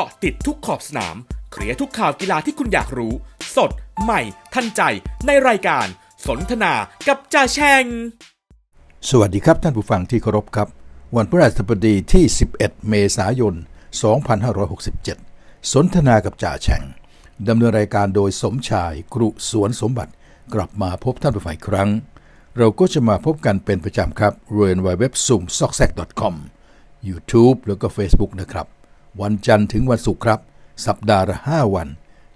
กาะติดทุกขอบสนาม เคลียร์ทุกข่าวกีฬาที่คุณอยากรู้ สด ใหม่ ทันใจ ในรายการสนทนากับจ่าแชง สวัสดีครับท่านผู้ฟังที่เคารพครับ วันพฤหัสบดีที่ 11 เมษายน 2567 สนทนากับจ่าแชงดำเนินรายการโดยสมชายกรุ สวนสมบัติ กลับมาพบท่านผู้ฝ่ายครั้ง เราก็จะมาพบกันเป็นประจำครับเรียนไวเว็บซุ่มซอกแซก .com YouTube แล้วก็ Facebook นะครับวันจันทร์ถึงวันศุกร์ครับ สัปดาห์ละ5วัน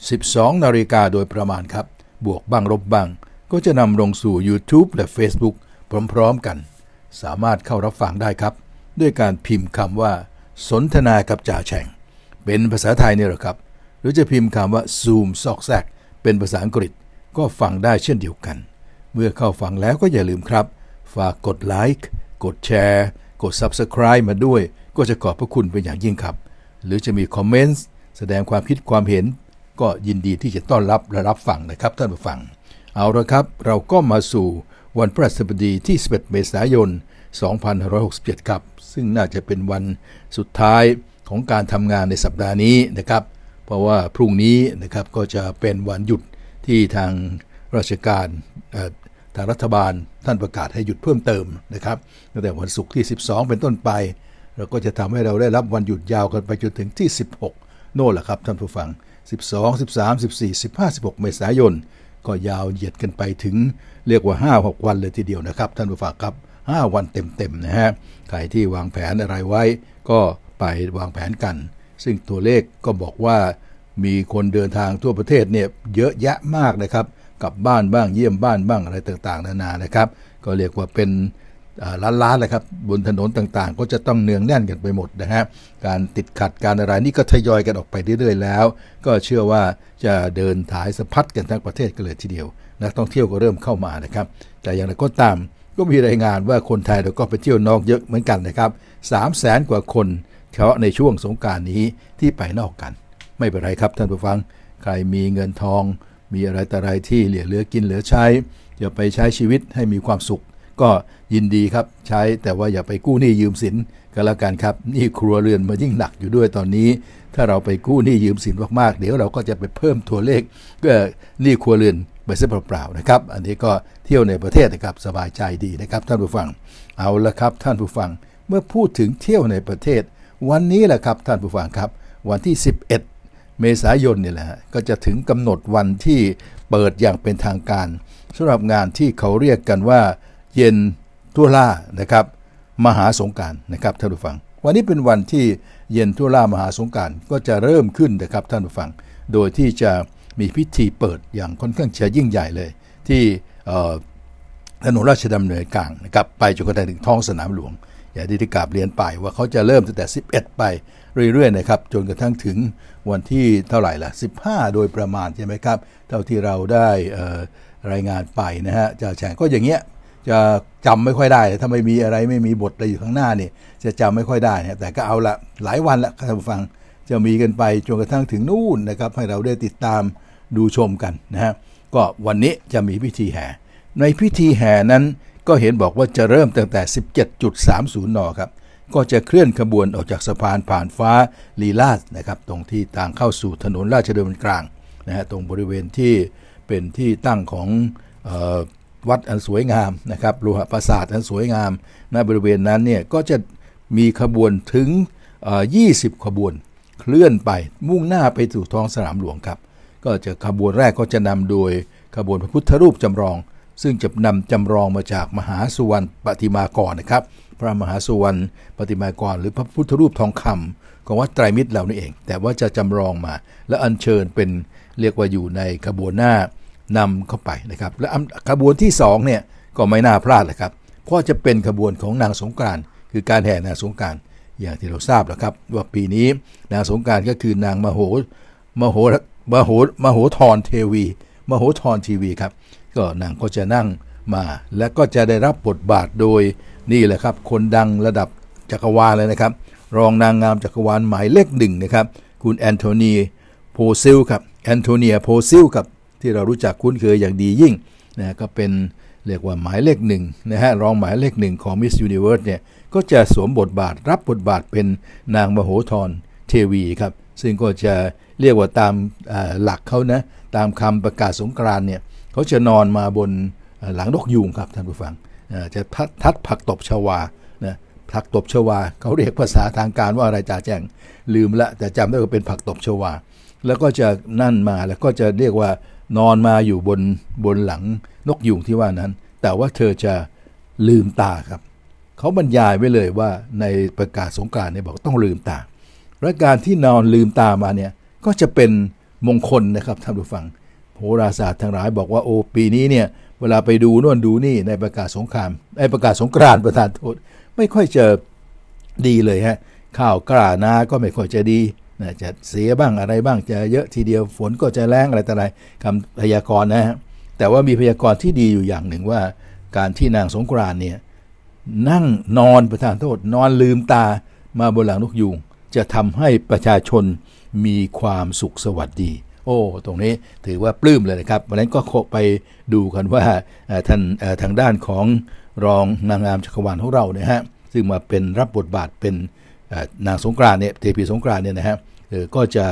12 นาฬิกาโดยประมาณครับ บวกบ้างลบบ้าง ก็จะนำลงสู่ YouTube และ Facebook พร้อมๆกัน สามารถเข้ารับฟังได้ครับ ด้วยการพิมพ์คำว่า สนทนากับจ่าแฉ่ง เป็นภาษาไทยนี่ยหรอครับ หรือจะพิมพ์คำว่า Zoom ซอกแซกเป็นภาษาอังกฤษ ก็ฟังได้เช่นเดียวกัน เมื่อเข้าฟังแล้วก็อย่าลืมครับ ฝากกดไลค์กดแชร์กด Subscribe มาด้วย ก็จะขอบพระคุณเป็นอย่างยิ่งครับหรือจะมีคอมเมนต์แสดงความคิดความเห็น ก็ยินดีที่จะต้อนรับและรับฟังนะครับ ท่านผู้ฟังเอาละครับเราก็มาสู่วันพระสบดีที่11เมษายน 2567ครับ ซึ่งน่าจะเป็นวันสุดท้ายของการทำงานในสัปดาห์นี้นะครับ เพราะว่าพรุ่งนี้นะครับก็จะเป็นวันหยุดที่ทางราชการทางรัฐบาล ท่านประกาศให้หยุดเพิ่มเติมนะครับ ตั้งแต่วันศุกร์ที่ 12 เป็นต้นไปเราก็จะทำให้เราได้รับวันหยุดยาวกันไปจนถึงที่ 16 โน่นแหละครับท่านผู้ฟัง 12 13 14 15 16เมษายนก็ยาวเหยียดกันไปถึง เรียกว่า5 6วันเลยทีเดียวนะครับท่านผู้ฟังครับ 5 วันเต็มๆนะฮะใครที่วางแผนอะไรไว้ก็ไปวางแผนกันซึ่งตัวเลขก็บอกว่ามีคนเดินทางทั่วประเทศเนี่ยเยอะแยะมากนะครับกลับบ้านบ้างเยี่ยมบ้านบ้างอะไรต่างๆนานานะครับ ก็เรียกว่าเป็นล้านๆเลยครับบนถนนต่างๆ ก็จะต้องเนืองแน่นกันไปหมดนะฮะการติดขัดการอะไรนี่ก็ทยอยกันออกไปเรื่อยๆแล้ว ก็เชื่อว่าจะเดินถ่ายสะพัดกันทั้งประเทศกันเลยทีเดียวนักท่องเที่ยวก็เริ่มเข้ามานะครับ แต่อย่างไรก็ตามก็มีรายงานว่าคนไทยเราก็ไปเที่ยวนอกเยอะเหมือนกันนะครับสามแสนกว่าคนเฉพาะในช่วงสงการนี้ที่ไปนอกกันไม่เป็นไรครับท่านผู้ฟัง ใครมีเงินทอง มีอะไรต่ออะไรที่เหลือเหลือกินเหลือใช้อย่าไปใช้ชีวิตให้มีความสุขก็ยินดีครับใช้แต่ว่าอย่าไปกู้หนี้ยืมสินก็แล้วกันครับหนี้ครัวเรือนมันยิ่งหนักอยู่ด้วยตอนนี้ ถ้าเราไปกู้หนี้ยืมสินมากๆเดี๋ยวเราก็จะไปเพิ่มตัวเลขก็หนี้ครัวเรือนไปซะเปล่าๆนะครับ อันนี้ก็เที่ยวในประเทศนะครับสบายใจดีนะครับ ท่านผู้ฟังเอาละครับ ท่านผู้ฟังเมื่อพูดถึงเที่ยวในประเทศ วันนี้แหละครับท่านผู้ฟังครับ วันที่ 11 เมษายนเนี่ยแหละ ก็จะถึงกำหนดวันที่เปิดอย่างเป็นทางการสำหรับงานที่เขาเรียกกันว่าเย็นทั่วล่านะครับมหาสงการนะครับท่านผู้ฟัง วันนี้เป็นวันที่เย็นทั่วล่ามหาสงการก็จะเริ่มขึ้นนะครับท่านผู้ฟังโดยที่จะมีพิธีเปิดอย่างค่อนข้างจะยิ่งใหญ่เลย ที่ถนนราชดำเนินกลางนะครับไปจนกระทั่งถึงท้องสนามหลวงอย่างที่ได้กราบเรียนไปว่าเขาจะเริ่มตั้งแต่ 11ไปเรื่อยๆนะครับจนกระทั่งถึงวันที่เท่าไหร่ล่ะ 15 โดยประมาณใช่ไหมครับเท่าที่เราได้รายงานไปนะฮะจ่าแฉงก็อย่างเงี้ยจะจำไม่ค่อยได้ถ้าไม่มีอะไรไม่มีบทอะไรอยู่ข้างหน้านี่ จะจำไม่ค่อยได้นแต่ก็เอาละหลายวันละท่านผู้ฟัง จะมีกันไป จนกระทั่งถึงนู่นนะครับ ให้เราได้ติดตามดูชมกันนะฮะก็วันนี้จะมีพิธีแห่ ในพิธีแห่นั้นก็เห็นบอกว่าจะเริ่มตั้งแต่ 17.30นครับ ก็จะเคลื่อนขบวนออกจากสะพานผ่านฟ้าลีลาดนะครับตรงที่ทางเข้าสู่ถนนราชดำเนินกลางนะฮะตรงบริเวณที่เป็นที่ตั้งของวัดอันสวยงามนะครับโลหะปราสาทอันสวยงามณบริเวณนั้นเนี่ยก็จะมีขบวนถึง 20 ขบวนเคลื่อนไปมุ่งหน้าไปสู่ท้องสนามหลวงครับ ก็จะขบวนแรกก็จะนำโดยขบวนพระพุทธรูปจำลอง ซึ่งจะนำจำลองมาจากมหาสุวรรณปฏิมากรนะครับ พระมหาสุวรรณปฏิมากรหรือพระพุทธรูปทองคำของวัดไตรมิตรเรานี่เอง แต่ว่าจะจำลองมา และอัญเชิญเป็นเรียกว่าอยู่ในขบวนหน้านำเข้าไปนะครับ และขบวนที่2เนี่ยก็ไม่น่าพลาดเลยครับเพราะจะเป็นขบวนของนางสงการคือการแห่นางสงการอย่างที่เราทราบแล้วครับ ว่าปีนี้นางสงการก็คือนางมโหมโหมโหมโหทรเทวี มโหทรทีวีครับก็นางก็จะนั่งมาและก็จะได้รับบทบาทโดยนี่แหละครับ คนดังระดับ จักรวาลเลยนะครับ รองนางงามจักรวาลหมายเลขหนึ่งนะครับ คุณแอนโทนีโพซิลครับแอนโทเนียโพซิลกับที่เรารู้จักคุ้นเคยอย่างดียิ่งนะก็เป็นเรียกว่าหมายเลขหนึ่งนะฮะรองหมายเลขหนึ่งของมิสยูนิเวิร์สเนี่ยก็จะสวมบทบาทรับบทบาทเป็นนางมโหธรเทวีครับ ซึ่งก็จะเรียกว่าตามหลักเขานะตามคำประกาศสงกรานเนี่ยเขาจะนอนมาบนหลังนกยูงครับท่านผู้ฟัง จะทัดผักตบชวานะผักตบชวาเขาเรียกภาษาทางการว่าอะไรจ่าแจ้งลืมละแต่จำได้ว่าเป็นผักตบชวาแล้วก็จะนั่นมาแล้วก็จะเรียกว่านอนมาอยู่บนบนหลังนกยูงที่ว่านั้น แต่ว่าเธอจะลืมตาครับ เขาบรรยายไว้เลยว่าในประกาศสงการเนี่ยบอกต้องลืมตา และการที่นอนลืมตามาเนี่ยก็จะเป็นมงคลนะครับท่านผู้ฟังโหราศาสตร์ทั้งหลายบอกว่าโอ้ปีนี้เนี่ยเวลาไปดูน่นดูนี่ในประกาศสงครามไอประกาศสงกรานประธานโทษ ไม่ค่อยจะดีเลยฮะข่าวกล้านาก็ไม่ค่อยจะดีนะจะเสียบ้างอะไรบ้างจะเยอะทีเดียวฝนก็จะแรงอะไรต่ออะไรคำพยากรณ์นะฮะแต่ว่ามีพยากรณ์ที่ดีอยู่อย่างหนึ่งว่าการที่นางสงกรานเนี่ยนั่งนอนประทานโทษนอนลืมตามาบนหลังนกยูงจะทำให้ประชาชนมีความสุขสวัสดีโอ้ตรงนี้ถือว่าปลื้มเลยนะครับ วันนั้นก็ไปดูกันว่าท่านทางด้านของรองนางงามจักรวาลของเราเนี่ยฮะซึ่งมาเป็นรับบทบาทเป็นนางสงกรานเนี่ยเทพีสงกรานเนี่ยนะฮะก็จะ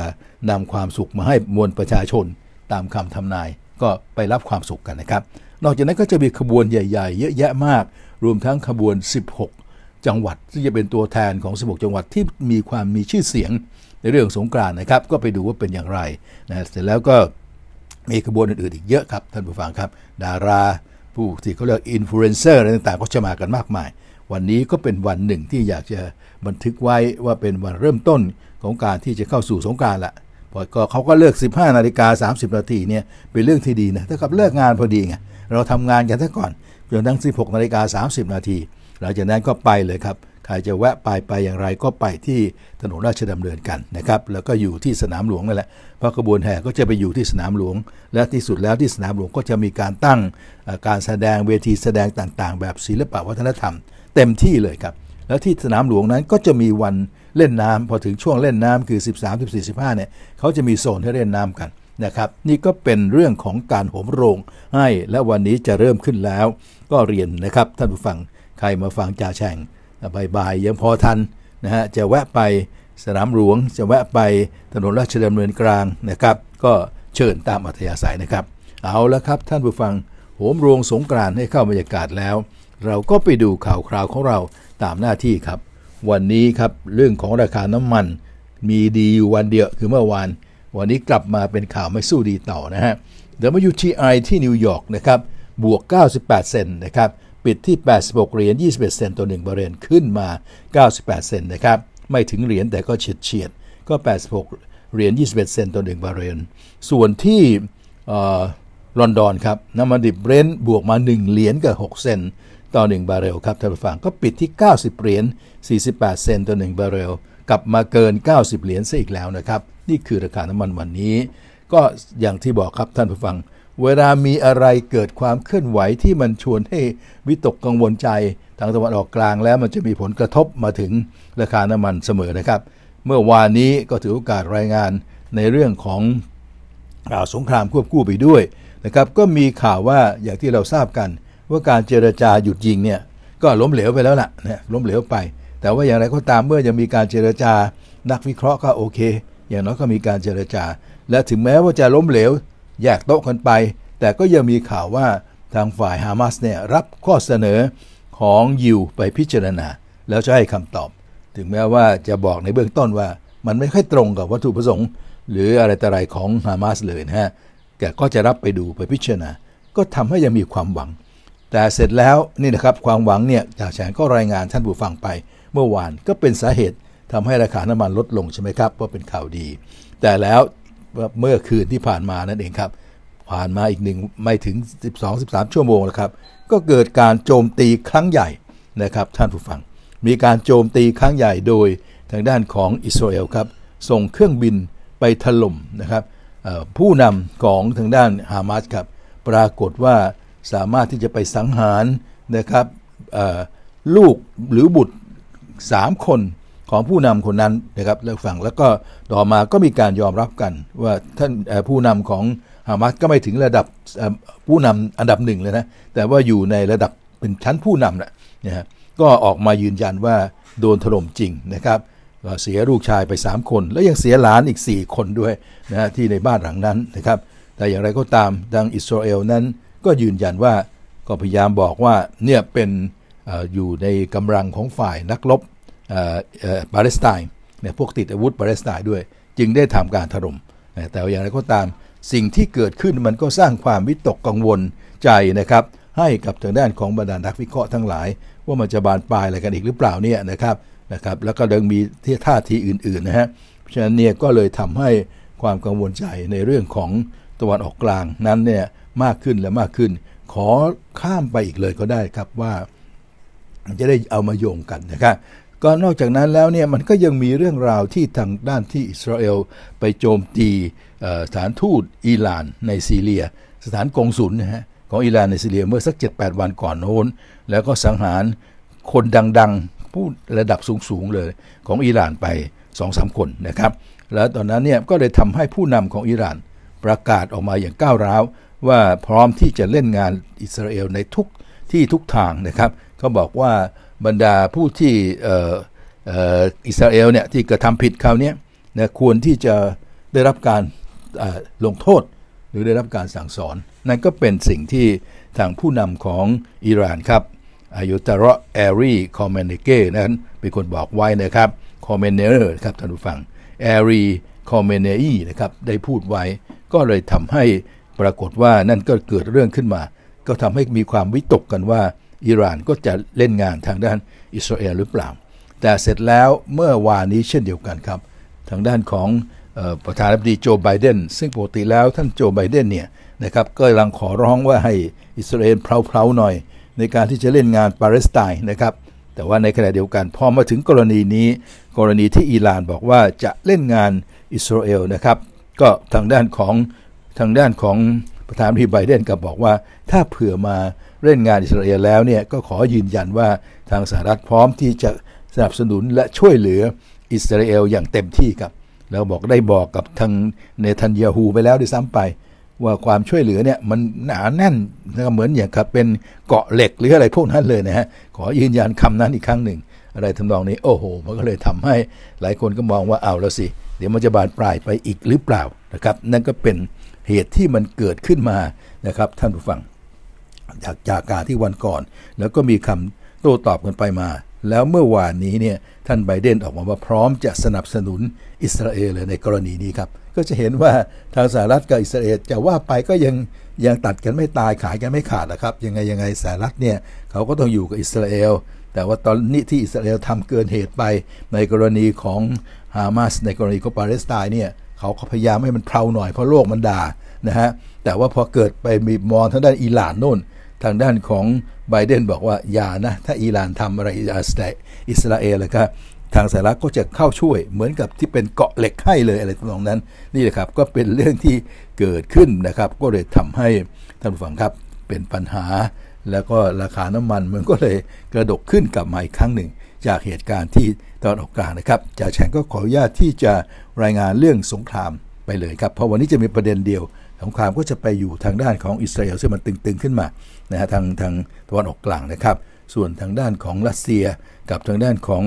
นำความสุขมาให้มวลประชาชนตามคำทำนาย ก็ไปรับความสุขกันนะครับ นอกจากนั้นก็จะมีขบวนใหญ่ๆ เยอะแยะมาก รวมทั้งขบวน 16 จังหวัดที่จะเป็นตัวแทนของ 16 จังหวัดที่มีความมีชื่อเสียงในเรื่องสงกรานนะครับ ก็ไปดูว่าเป็นอย่างไรนะเสร็จแล้วก็มีขบวนอื่นๆอีกเยอะครับท่านผู้ฟังครับ ดาราผู้ที่เขาเรียกอินฟลูเอนเซอร์อะไรต่างๆก็จะมากันมากมาย วันนี้ก็เป็นวันหนึ่งที่อยากจะบันทึกไว้ว่าเป็นวันเริ่มต้นของการที่จะเข้าสู่สงการละก็เขาก็เลิก15 นาฬิกา 30 นาทีเนี่ย เป็นเรื่องที่ดีนะ ถ้ากับเลิกงานพอดีไง เราทำงานกันซะก่อน จนทั้ง 16 นาฬิกา 30 นาทีหลังจากนั้นก็ไปเลยครับ ใครจะแวะไปไปอย่างไรก็ไปที่ถนนราชดำเนินกันนะครับ แล้วก็อยู่ที่สนามหลวงนั่นแหละพระกระบวนแห่ก็จะไปอยู่ที่สนามหลวง และที่สุดแล้วที่สนามหลวงก็จะมีการตั้ง การแสดง เวทีแสดงต่างๆ แบบศิลปวัฒนธรรม เต็มที่เลยครับ แล้วที่สนามหลวงนั้นก็จะมีวันเล่นน้ำพอถึงช่วงเล่นน้ำคือ 13 14 15เนี่ย เขาจะมีโซนให้เล่นน้ำกันนะครับ นี่ก็เป็นเรื่องของการโหมโรงให้และวันนี้จะเริ่มขึ้นแล้ว ก็เรียนนะครับท่านผู้ฟังใครมาฟังจ่าแฉ่งบบาย ยังพอทัน นะฮะ จะแวะไปสนามหลวงจะแวะไปถนนราชดำเนินกลางนะครับ ก็เชิญตามอัธยาศัยนะครับเอาละครับท่านผู้ฟังโหมโรงสงกรานให้เข้าบรรยากาศแล้ว เราก็ไปดูข่าวคราวของเราตามหน้าที่ครับวันนี้ครับเรื่องของราคาน้ำมันมีดีอยู่วันเดียวคือเมื่อวานวันนี้กลับมาเป็นข่าวไม่สู้ดีต่อนะฮะ WTI ที่นิวยอร์กนะครับบวก 98 เซนนะครับปิดที่ 86 เหรียญ 21 เซนต์ต่อ1บาร์เรนขึ้นมา 98 เซนต์นะครับไม่ถึงเหรียญแต่ก็เฉียดเฉียดก็ 86 เหรียญ 21 เซนต์ต่อ1บาร์เรนส่วนที่ลอนดอนครับน้ำมันดิบเบรนท์บวกมา 1เหรียญกับ 6 เซนต์ต่อ1บาร์เรลครับท่านผู้ฟังก็ปิดที่ 90เหรียญ48เซนต์ต่อ1บาร์เรลกลับมาเกิน 90เหรียญซะอีกแล้วนะครับ นี่คือราคาน้ำมันวันนี้ ก็อย่างที่บอกครับท่านผู้ฟัง เวลามีอะไรเกิดความเคลื่อนไหวที่มันชวนให้วิตกกังวลใจทางตะวันออกกลางแล้วมันจะมีผลกระทบมาถึงราคาน้ำมันเสมอนะครับ เมื่อวานนี้ก็ถือโอกาสรายงานในเรื่องของข่าวสงครามควบคู่ไปด้วยนะครับก็มีข่าวว่าอย่างที่เราทราบกันว่าการเจรจาหยุดยิงเนี่ยก็ล้มเหลวไปแล้วล่ะนะล้มเหลวไป แต่ว่าอย่างไรก็ตามเมื่อยังมีการเจรจา นักวิเคราะห์ก็โอเค อย่างน้อยก็มีการเจรจา และถึงแม้ว่าจะล้มเหลวแยกโต๊ะกันไป แต่ก็ยังมีข่าวว่าทางฝ่าย ฮามาสเนี่ยรับข้อเสนอของยิวไปพิจารณาแล้วจะให้คำตอบ ถึงแม้ว่าจะบอกในเบื้องต้นว่า มันไม่ค่อยตรงกับวัตถุประสงค์ หรืออะไรต่ออะไรของฮามาสเลยนะฮะแต่ก็จะรับไปดูไปพิจารณา ก็ทำให้ยังมีความหวังแต่เสร็จแล้วนี่นะครับความหวังเนี่ยจากแสงก็รายงานท่านผู้ฟังไป เมื่อวานก็เป็นสาเหตุทำให้ราคาน้ำมันลดลง ใช่ไหมครับว่าเป็นข่าวดี แต่แล้วเมื่อคืนที่ผ่านมานั่นเองครับ ผ่านมาอีกหนึ่งไม่ถึง 12-13 ชั่วโมงแล้วครับก็เกิดการโจมตีครั้งใหญ่นะครับ ท่านผู้ฟังมีการโจมตีครั้งใหญ่โดยทางด้านของอิสราเอลครับส่งเครื่องบินไปถล่มนะครับผู้นำของทางด้านฮามาสครับปรากฏว่าสามารถที่จะไปสังหารนะครับลูกหรือบุตร 3 คนของผู้นำคนนั้นนะครับแล้วฝั่งแล้วก็ต่อมาก็มีการยอมรับกันว่าท่านผู้นำของฮามาสก็ไม่ถึงระดับผู้นำอันดับหนึ่งเลยนะแต่ว่าอยู่ในระดับเป็นชั้นผู้นำแหละนะฮะก็ออกมายืนยันว่าโดนถล่มจริงนะครับเสียลูกชายไป 3 คน แล้วยังเสียหลานอีก 4 คนด้วยนะฮะที่ในบ้านหลังนั้นนะครับ แต่อย่างไรก็ตามดังอิสราเอลนั้นก็ยืนยันว่าก็พยายามบอกว่าเนี่ยเป็นอยู่ในกำลังของฝ่ายนักรบปาเลสไตน์เนี่ยพวกติดอาวุธปาเลสไตน์ด้วย จึงได้ทำการถล่มแต่อย่างไรก็ตามสิ่งที่เกิดขึ้นมันก็สร้างความวิตกกังวลใจนะครับ ให้กับทางด้านของบรรดานักวิเคราะห์ทั้งหลาย ว่ามันจะบานปลายอะไรกันอีกหรือเปล่าเนี่ยนะครับนะครับ แล้วก็ยังมีที่ท่าทีอื่นๆนะฮะฉะนั้นเนี่ยก็เลยทำให้ความกังวลใจในเรื่องของตะวันออกกลางนั้นเนี่ยมากขึ้นและมากขึ้น ขอข้ามไปอีกเลยก็ได้ครับว่าจะได้เอามาโยงกันนะครับก็นอกจากนั้นแล้วเนี่ยมันก็ยังมีเรื่องราวที่ทางด้านที่อิสราเอลไปโจมตีสถานทูตอิหร่านในซีเรีย สถานกงนุลนะฮะของอิหร่านในซีเรียเมื่อสัก7-8วันก่อนโน้น แล้วก็สังหารคนดังๆผู้ระดับสูงๆเลยของอิหร่านไป2-3คนนะครับ แล้วตอนนั้นเนี่ยก็เลยทำให้ผู้นำของอิหร่านประกาศออกมาอย่างก้าวร้าวว่าพร้อมที่จะเล่นงานอิสราเอลในทุกที่ทุกทางนะครับ ก็บอกว่าบรรดาผู้ที่อิสราเอลเนี่ยที่กระทำผิดคราวนี้นะควรที่จะได้รับการลงโทษหรือได้รับการสั่งสอน นั่นก็เป็นสิ่งที่ทางผู้นำของอิหร่านครับอายุตระแอรีคอมเมนเก้นั้นเป็นคนบอกไว้นะครับคอมเมนเนอร์ครับท่านผู้ฟังแอรีคอมเมนเนีนะครับได้พูดไว้ก็เลยทำให้ปรากฏว่านั่นก็เกิดเรื่องขึ้นมา ก็ทำให้มีความวิตกกันว่าอิหร่านก็จะเล่นงานทางด้านอิสราเอลหรือเปล่า แต่เสร็จแล้วเมื่อวานนี้เช่นเดียวกันครับ ทางด้านของประธานาธิบดีโจไบเดนซึ่งปกติแล้วท่านโจไบเดนเนี่ยนะครับก็กำลังขอร้องว่าให้อิสราเอลเพลาๆหน่อย ในการที่จะเล่นงานปาเลสไตน์นะครับ แต่ว่าในขณะเดียวกันพอมาถึงกรณีนี้ กรณีที่อิหร่านบอกว่าจะเล่นงานอิสราเอลนะครับ ก็ทางด้านของทางด้านของประธานที่ดีไบเดนก็บอกว่าถ้าเผื่อมาเล่นงานอิสราเอลแล้วเนี่ยก็ขอยืนยันว่าทางสหรัฐพร้อมที่จะสนับสนุนและช่วยเหลืออิสราเอลอย่างเต็มที่ครับแล้วบอกได้บอกกับทางเนทันยาฮูไปแล้วด้วยซ้ำไป ว่าความช่วยเหลือเนี่ยมันหนาแน่นนะเหมือนอย่างครับเป็นเกาะเหล็กหรืออะไรพวกนั้นเลยนะฮะขอยืนยันคำนั้นอีกครั้งหนึ่งอะไรทำนองนี้โอ้โห มันก็เลยทำให้หลายคนก็มองว่าเอาแล้วสิ เดี๋ยวมันจะบานปลายไปอีกหรือเปล่านะครับ นั่นก็เป็นเหตุที่มันเกิดขึ้นมา นะครับ ท่านผู้ฟัง จากจากการที่วันก่อนแล้วก็มีคำโต้ตอบกันไปมา แล้วเมื่อวานนี้เนี่ยท่านไบเดนออกมาว่าพร้อมจะสนับสนุนอิสราเอลเลยในกรณีนี้ครับก็จะเห็นว่าทางสหรัฐกับอิสราเอลจะว่าไปก็ยังยังตัดกันไม่ตายขายกันไม่ขาดนะครับ ยังไงยังไงสหรัฐเนี่ยเขาก็ต้องอยู่กับอิสราเอลแต่ว่าตอนนี้ที่อิสราเอลทำเกินเหตุไปในกรณีของฮามาส ในกรณีของปาเลสไตน์เนี่ยเขาก็พยายามให้มันเพลาหน่อยเพราะโลกมันด่านะฮะแต่ว่าพอเกิดไปมีมอนทางด้านอิหร่านนู่น ทางด้านของไบเดนบอกว่าอย่านะถ้าอิหร่านทำอะไรอิสราเอลเลยครับทางสหรัฐก็จะเข้าช่วยเหมือนกับที่เป็นเกาะเหล็กให้เลยอะไรตรงนั้นนี่แหละครับ ก็เป็นเรื่องที่เกิดขึ้นนะครับก็เลยทำให้ท่านผู้ฟังครับเป็นปัญหา แล้วก็ราคาน้ำมันมันก็เลยกระดกขึ้นกลับมาอีกครั้งหนึ่งจากเหตุการณ์ที่ตอนออกกลางนะครับจ่าแฉงก็ขออนุญาตที่จะรายงานเรื่องสงครามไปเลยครับ เพราะวันนี้จะมีประเด็นเดียวสงครามก็จะไปอยู่ทางด้านของอิสราเอลซึ่งมันตึงๆขึ้นมานะฮะทางทางตะวันออกกลางนะครับ ส่วนทางด้านของรัสเซีย กับทางด้านของ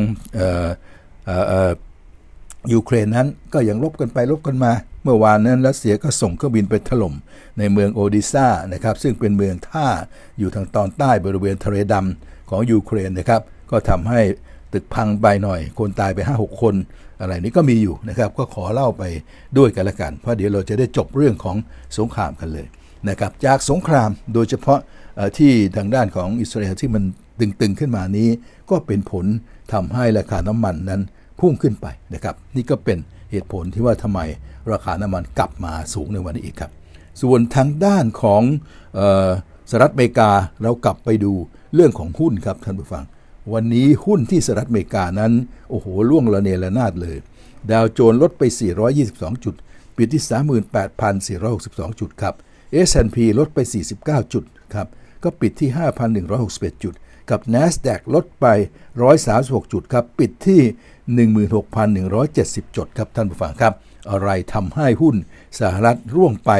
ยูเครนนั้น ก็ยังลบกันไปลบกันมา เมื่อวานนั้นรัสเซียก็ส่งเครื่องบินไปถล่มในเมืองโอดิซ่านะครับซึ่งเป็นเมืองท่าอยู่ทางตอนใต้บริเวณทะเลดำของยูเครนนะครับก็ทำให้ตึกพังไปหน่อยคนตายไป5กคนอะไรนี้ก็มีอยู่นะครับก็ขอเล่าไปด้วยกันละกัน เพราะเดี๋ยวเราจะได้จบเรื่องของสงครามกันเลยนะครับจากสงครามโดยเฉพาะที่ทางด้านของอิสราเอลที่มันตึงๆขึ้นมานี้ ก็เป็นผลทำให้ราคาน้ำมันนั้นพุ่งขึ้นไปนะครับนี่ก็เป็นเหตุผลที่ว่าทำไมราคาน้ำมันกลับมาสูงในวันนี้อีกครับ ส่วนทางด้านของสหรัฐอเมริกาเรากลับไปดูเรื่องของหุ้นครับท่านผู้ฟังวันนี้หุ้นที่สหรัฐอเมริกานั้น โอ้โหล่วงระเนระนาดเลย ดาวโจนลดไป 422 จุด ปิดที่ 38,462 จุดครับ S&P ลดไป 49 จุดครับ ก็ปิดที่ 5,161 จุด กับ NASDAQ ลดไป 136 จุดครับ ปิดที่ 16,170 จุดครับ ท่านผู้ฟังครับ อะไรทำให้หุ้นสหรัฐร่วงไป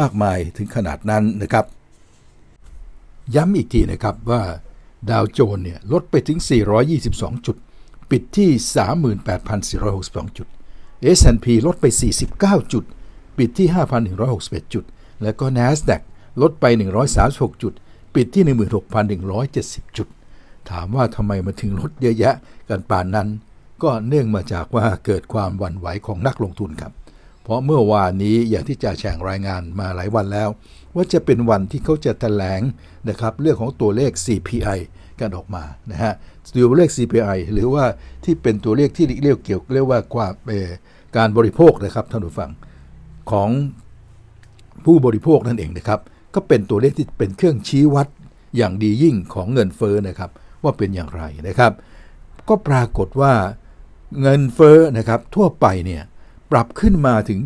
มากมายถึงขนาดนั้นนะครับ ย้ำอีกทีนะครับว่าดาวโจนเนี่ยลดไปถึง 422 จุด ปิดที่ 38,462 จุด S&P ลดไป 49 จุด ปิดที่ 5,161 จุด แล้วก็ NASDAQ ลดไป 136 จุด ปิดที่ 16,170 จุด ถามว่าทำไมมันถึงลดเยอะแยะกันป่านนั้น ก็เนื่องมาจากว่าเกิดความวันไหวของนักลงทุนครับ เพราะเมื่อวานนี้อย่างที่จ่าแช่งรายงานมาหลายวันแล้วว่าจะเป็นวันที่เขาจะแถลงนะครับเรื่องของตัวเลข CPI กันออกมานะฮะตัวเลข CPI หรือว่าที่เป็นตัวเลขที่เรียกเกี่ยวเรียกว่าความการบริโภคนะครับท่านผู้ฟังของผู้บริโภคนั่นเองนะครับก็เป็นตัวเลขที่เป็นเครื่องชี้วัดอย่างดียิ่งของเงินเฟ้อนะครับ ว่าเป็นอย่างไรนะครับ ก็ปรากฏว่าเงินเฟ้อนะครับทั่วไปเนี่ยปรับขึ้นมาถึง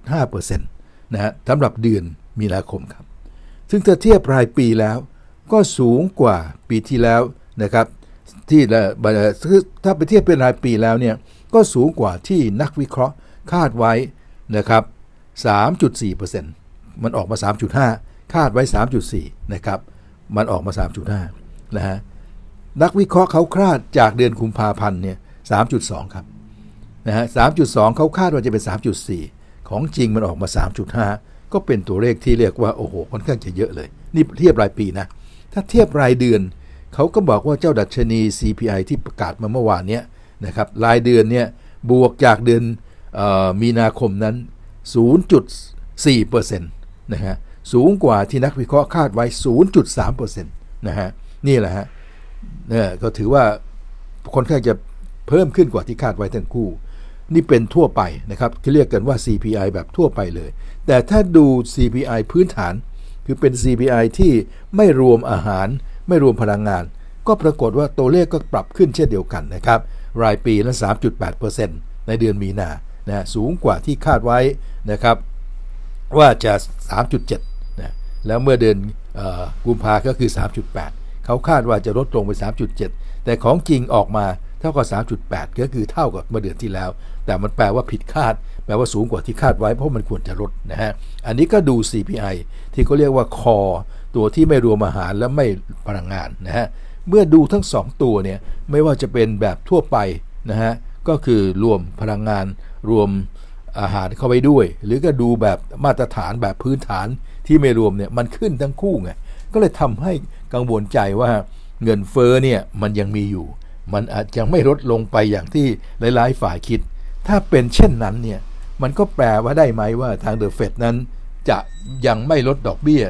3.5%นะฮะสำหรับเดือนมีนาคมครับ ซึ่งถ้าเทียบรายปีแล้วก็สูงกว่าปีที่แล้วนะครับ ที่ ถ้าไปเทียบเป็นรายปีแล้วเนี่ยก็สูงกว่าที่นักวิเคราะห์คาดไว้นะครับ 3.4%มันออกมา 3.5 คาดไว้ 3.4 นะครับ มันออกมา 3.5 นะฮะ นักวิเคราะห์เขาคาดจากเดือนกุมภาพันธ์เนี่ย 3.2 ครับ นะฮะ 3.2 เขาคาดว่าจะเป็น 3.4 ของจริงมันออกมา 3.5ก็เป็นตัวเลขที่เรียกว่าโอ้โหค่อนข้างจะเยอะเลยนี่เทียบรายปีนะถ้าเทียบรายเดือนเขาก็บอกว่าเจ้าดัชนี CPI ที่ประกาศมาเมื่อวานเนี้ยนะครับรายเดือนเนี่ยบวกจากเดือนออมีนาคมนั้น 0.4%นะฮะสูงกว่าที่นักวิเคราะห์คาดไว้ 0.3%นะฮะนี่แหละฮะเนี่ยก็ถือว่าค่อนข้างจะเพิ่มขึ้นกว่าที่คาดไว้ทั้งคู่นี่เป็นทั่วไปนะครับที่เรียกกันว่า CPI แบบทั่วไปเลย แต่ถ้าดู CPI พื้นฐาน คือเป็น CPI ที่ไม่รวมอาหารไม่รวมพลังงาน ก็ปรากฏว่าตัวเลขก็ปรับขึ้นเช่นเดียวกันนะครับ รายปีละ3.8%ในเดือนมีนา นะสูงกว่าที่คาดไว้นะครับ ว่าจะ 3.7นะแล้วเมื่อเดือนกุมภาก็คือ 3.8 เขาคาดว่าจะลดลงไป 3.7 แต่ของจริงออกมาเท่ากับ 3.8 ก็คือเท่ากับเมื่อเดือนที่แล้วแต่มันแปลว่าผิดคาด แปลว่าสูงกว่าที่คาดไว้เพราะมันควรจะลดนะฮะ อันนี้ก็ดู CPI ที่เขาเรียกว่าคอตัวที่ไม่รวมอาหารและไม่พลังงานนะฮะ เมื่อดูทั้ง 2 ตัวเนี่ยไม่ว่าจะเป็นแบบทั่วไปนะฮะก็คือรวมพลังงานรวมอาหารเข้าไปด้วย หรือก็ดูแบบมาตรฐานแบบพื้นฐานที่ไม่รวมเนี่ยมันขึ้นทั้งคู่ไง ก็เลยทำให้กังวลใจว่าเงินเฟ้อเนี่ยมันยังมีอยู่ มันอาจจะไม่ลดลงไปอย่างที่หลายๆ ฝ่ายคิดถ้าเป็นเช่นนั้นเนี่ยมันก็แปลว่าได้ไหมว่าทางเดอะเฟดนั้น จะยังไม่ลดดอกเบี้ย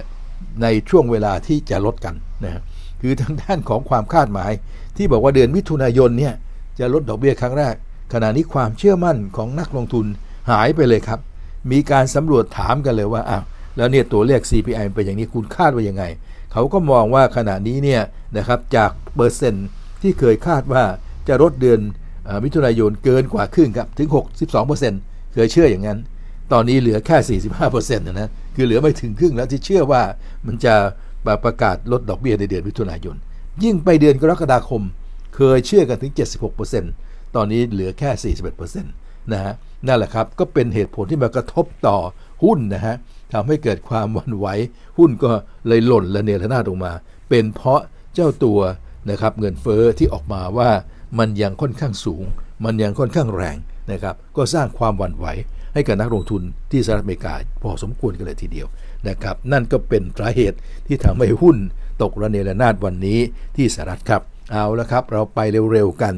ในช่วงเวลาที่จะลดกันนะคือทางด้านของความคาดหมาย ที่บอกว่าเดือนมิถุนายนเนี่ยจะลดดอกเบี้ยครั้งแรก ขณะนี้ความเชื่อมั่นของนักลงทุนหายไปเลยครับ มีการสำรวจถามกันเลยว่าอ้าวแล้วเนี่ยตัวเลข CPI เป็นอย่างนี้คุณคาดว่ายังไง เขาก็มองว่าขณะนี้เนี่ยนะครับจากเปอร์เซ็นต์ที่เคยคาดว่าจะลดเดือนมิถุนายนเกินกว่าครึ่งครับถึง62%เคยเชื่ออย่างนั้น ตอนนี้เหลือแค่ 45%นะคือเหลือไม่ถึงครึ่งแล้วที่เชื่อว่ามันจะประกาศลดดอกเบี้ยในเดือนมิถุนายนยิ่งไปเดือนกรกฎาคม เคยเชื่อกันถึง76%ตอนนี้เหลือแค่41%นะฮะนั่นแหละครับก็เป็นเหตุผลที่มากระทบต่อหุ้นนะฮะทำให้เกิดความวันไหวหุ้นก็เลยหล่นและเนรนาดลงมา เป็นเพราะเจ้าตัวนะครับเงินเฟอ้อที่ออกมาว่ามันยังค่อนข้างสูง มันยังค่อนข้างแรงนะครับ ก็สร้างความหวั่นไหวให้กับนักลงทุนที่สหรัฐอเมริกา พอสมควรกันเลยทีเดียวนะครับ นั่นก็เป็นสาเหตุที่ทำให้หุ้น ตกระเนระนาดวันนี้ที่สหรัฐครับ เอาละครับ เราไปเร็วๆกัน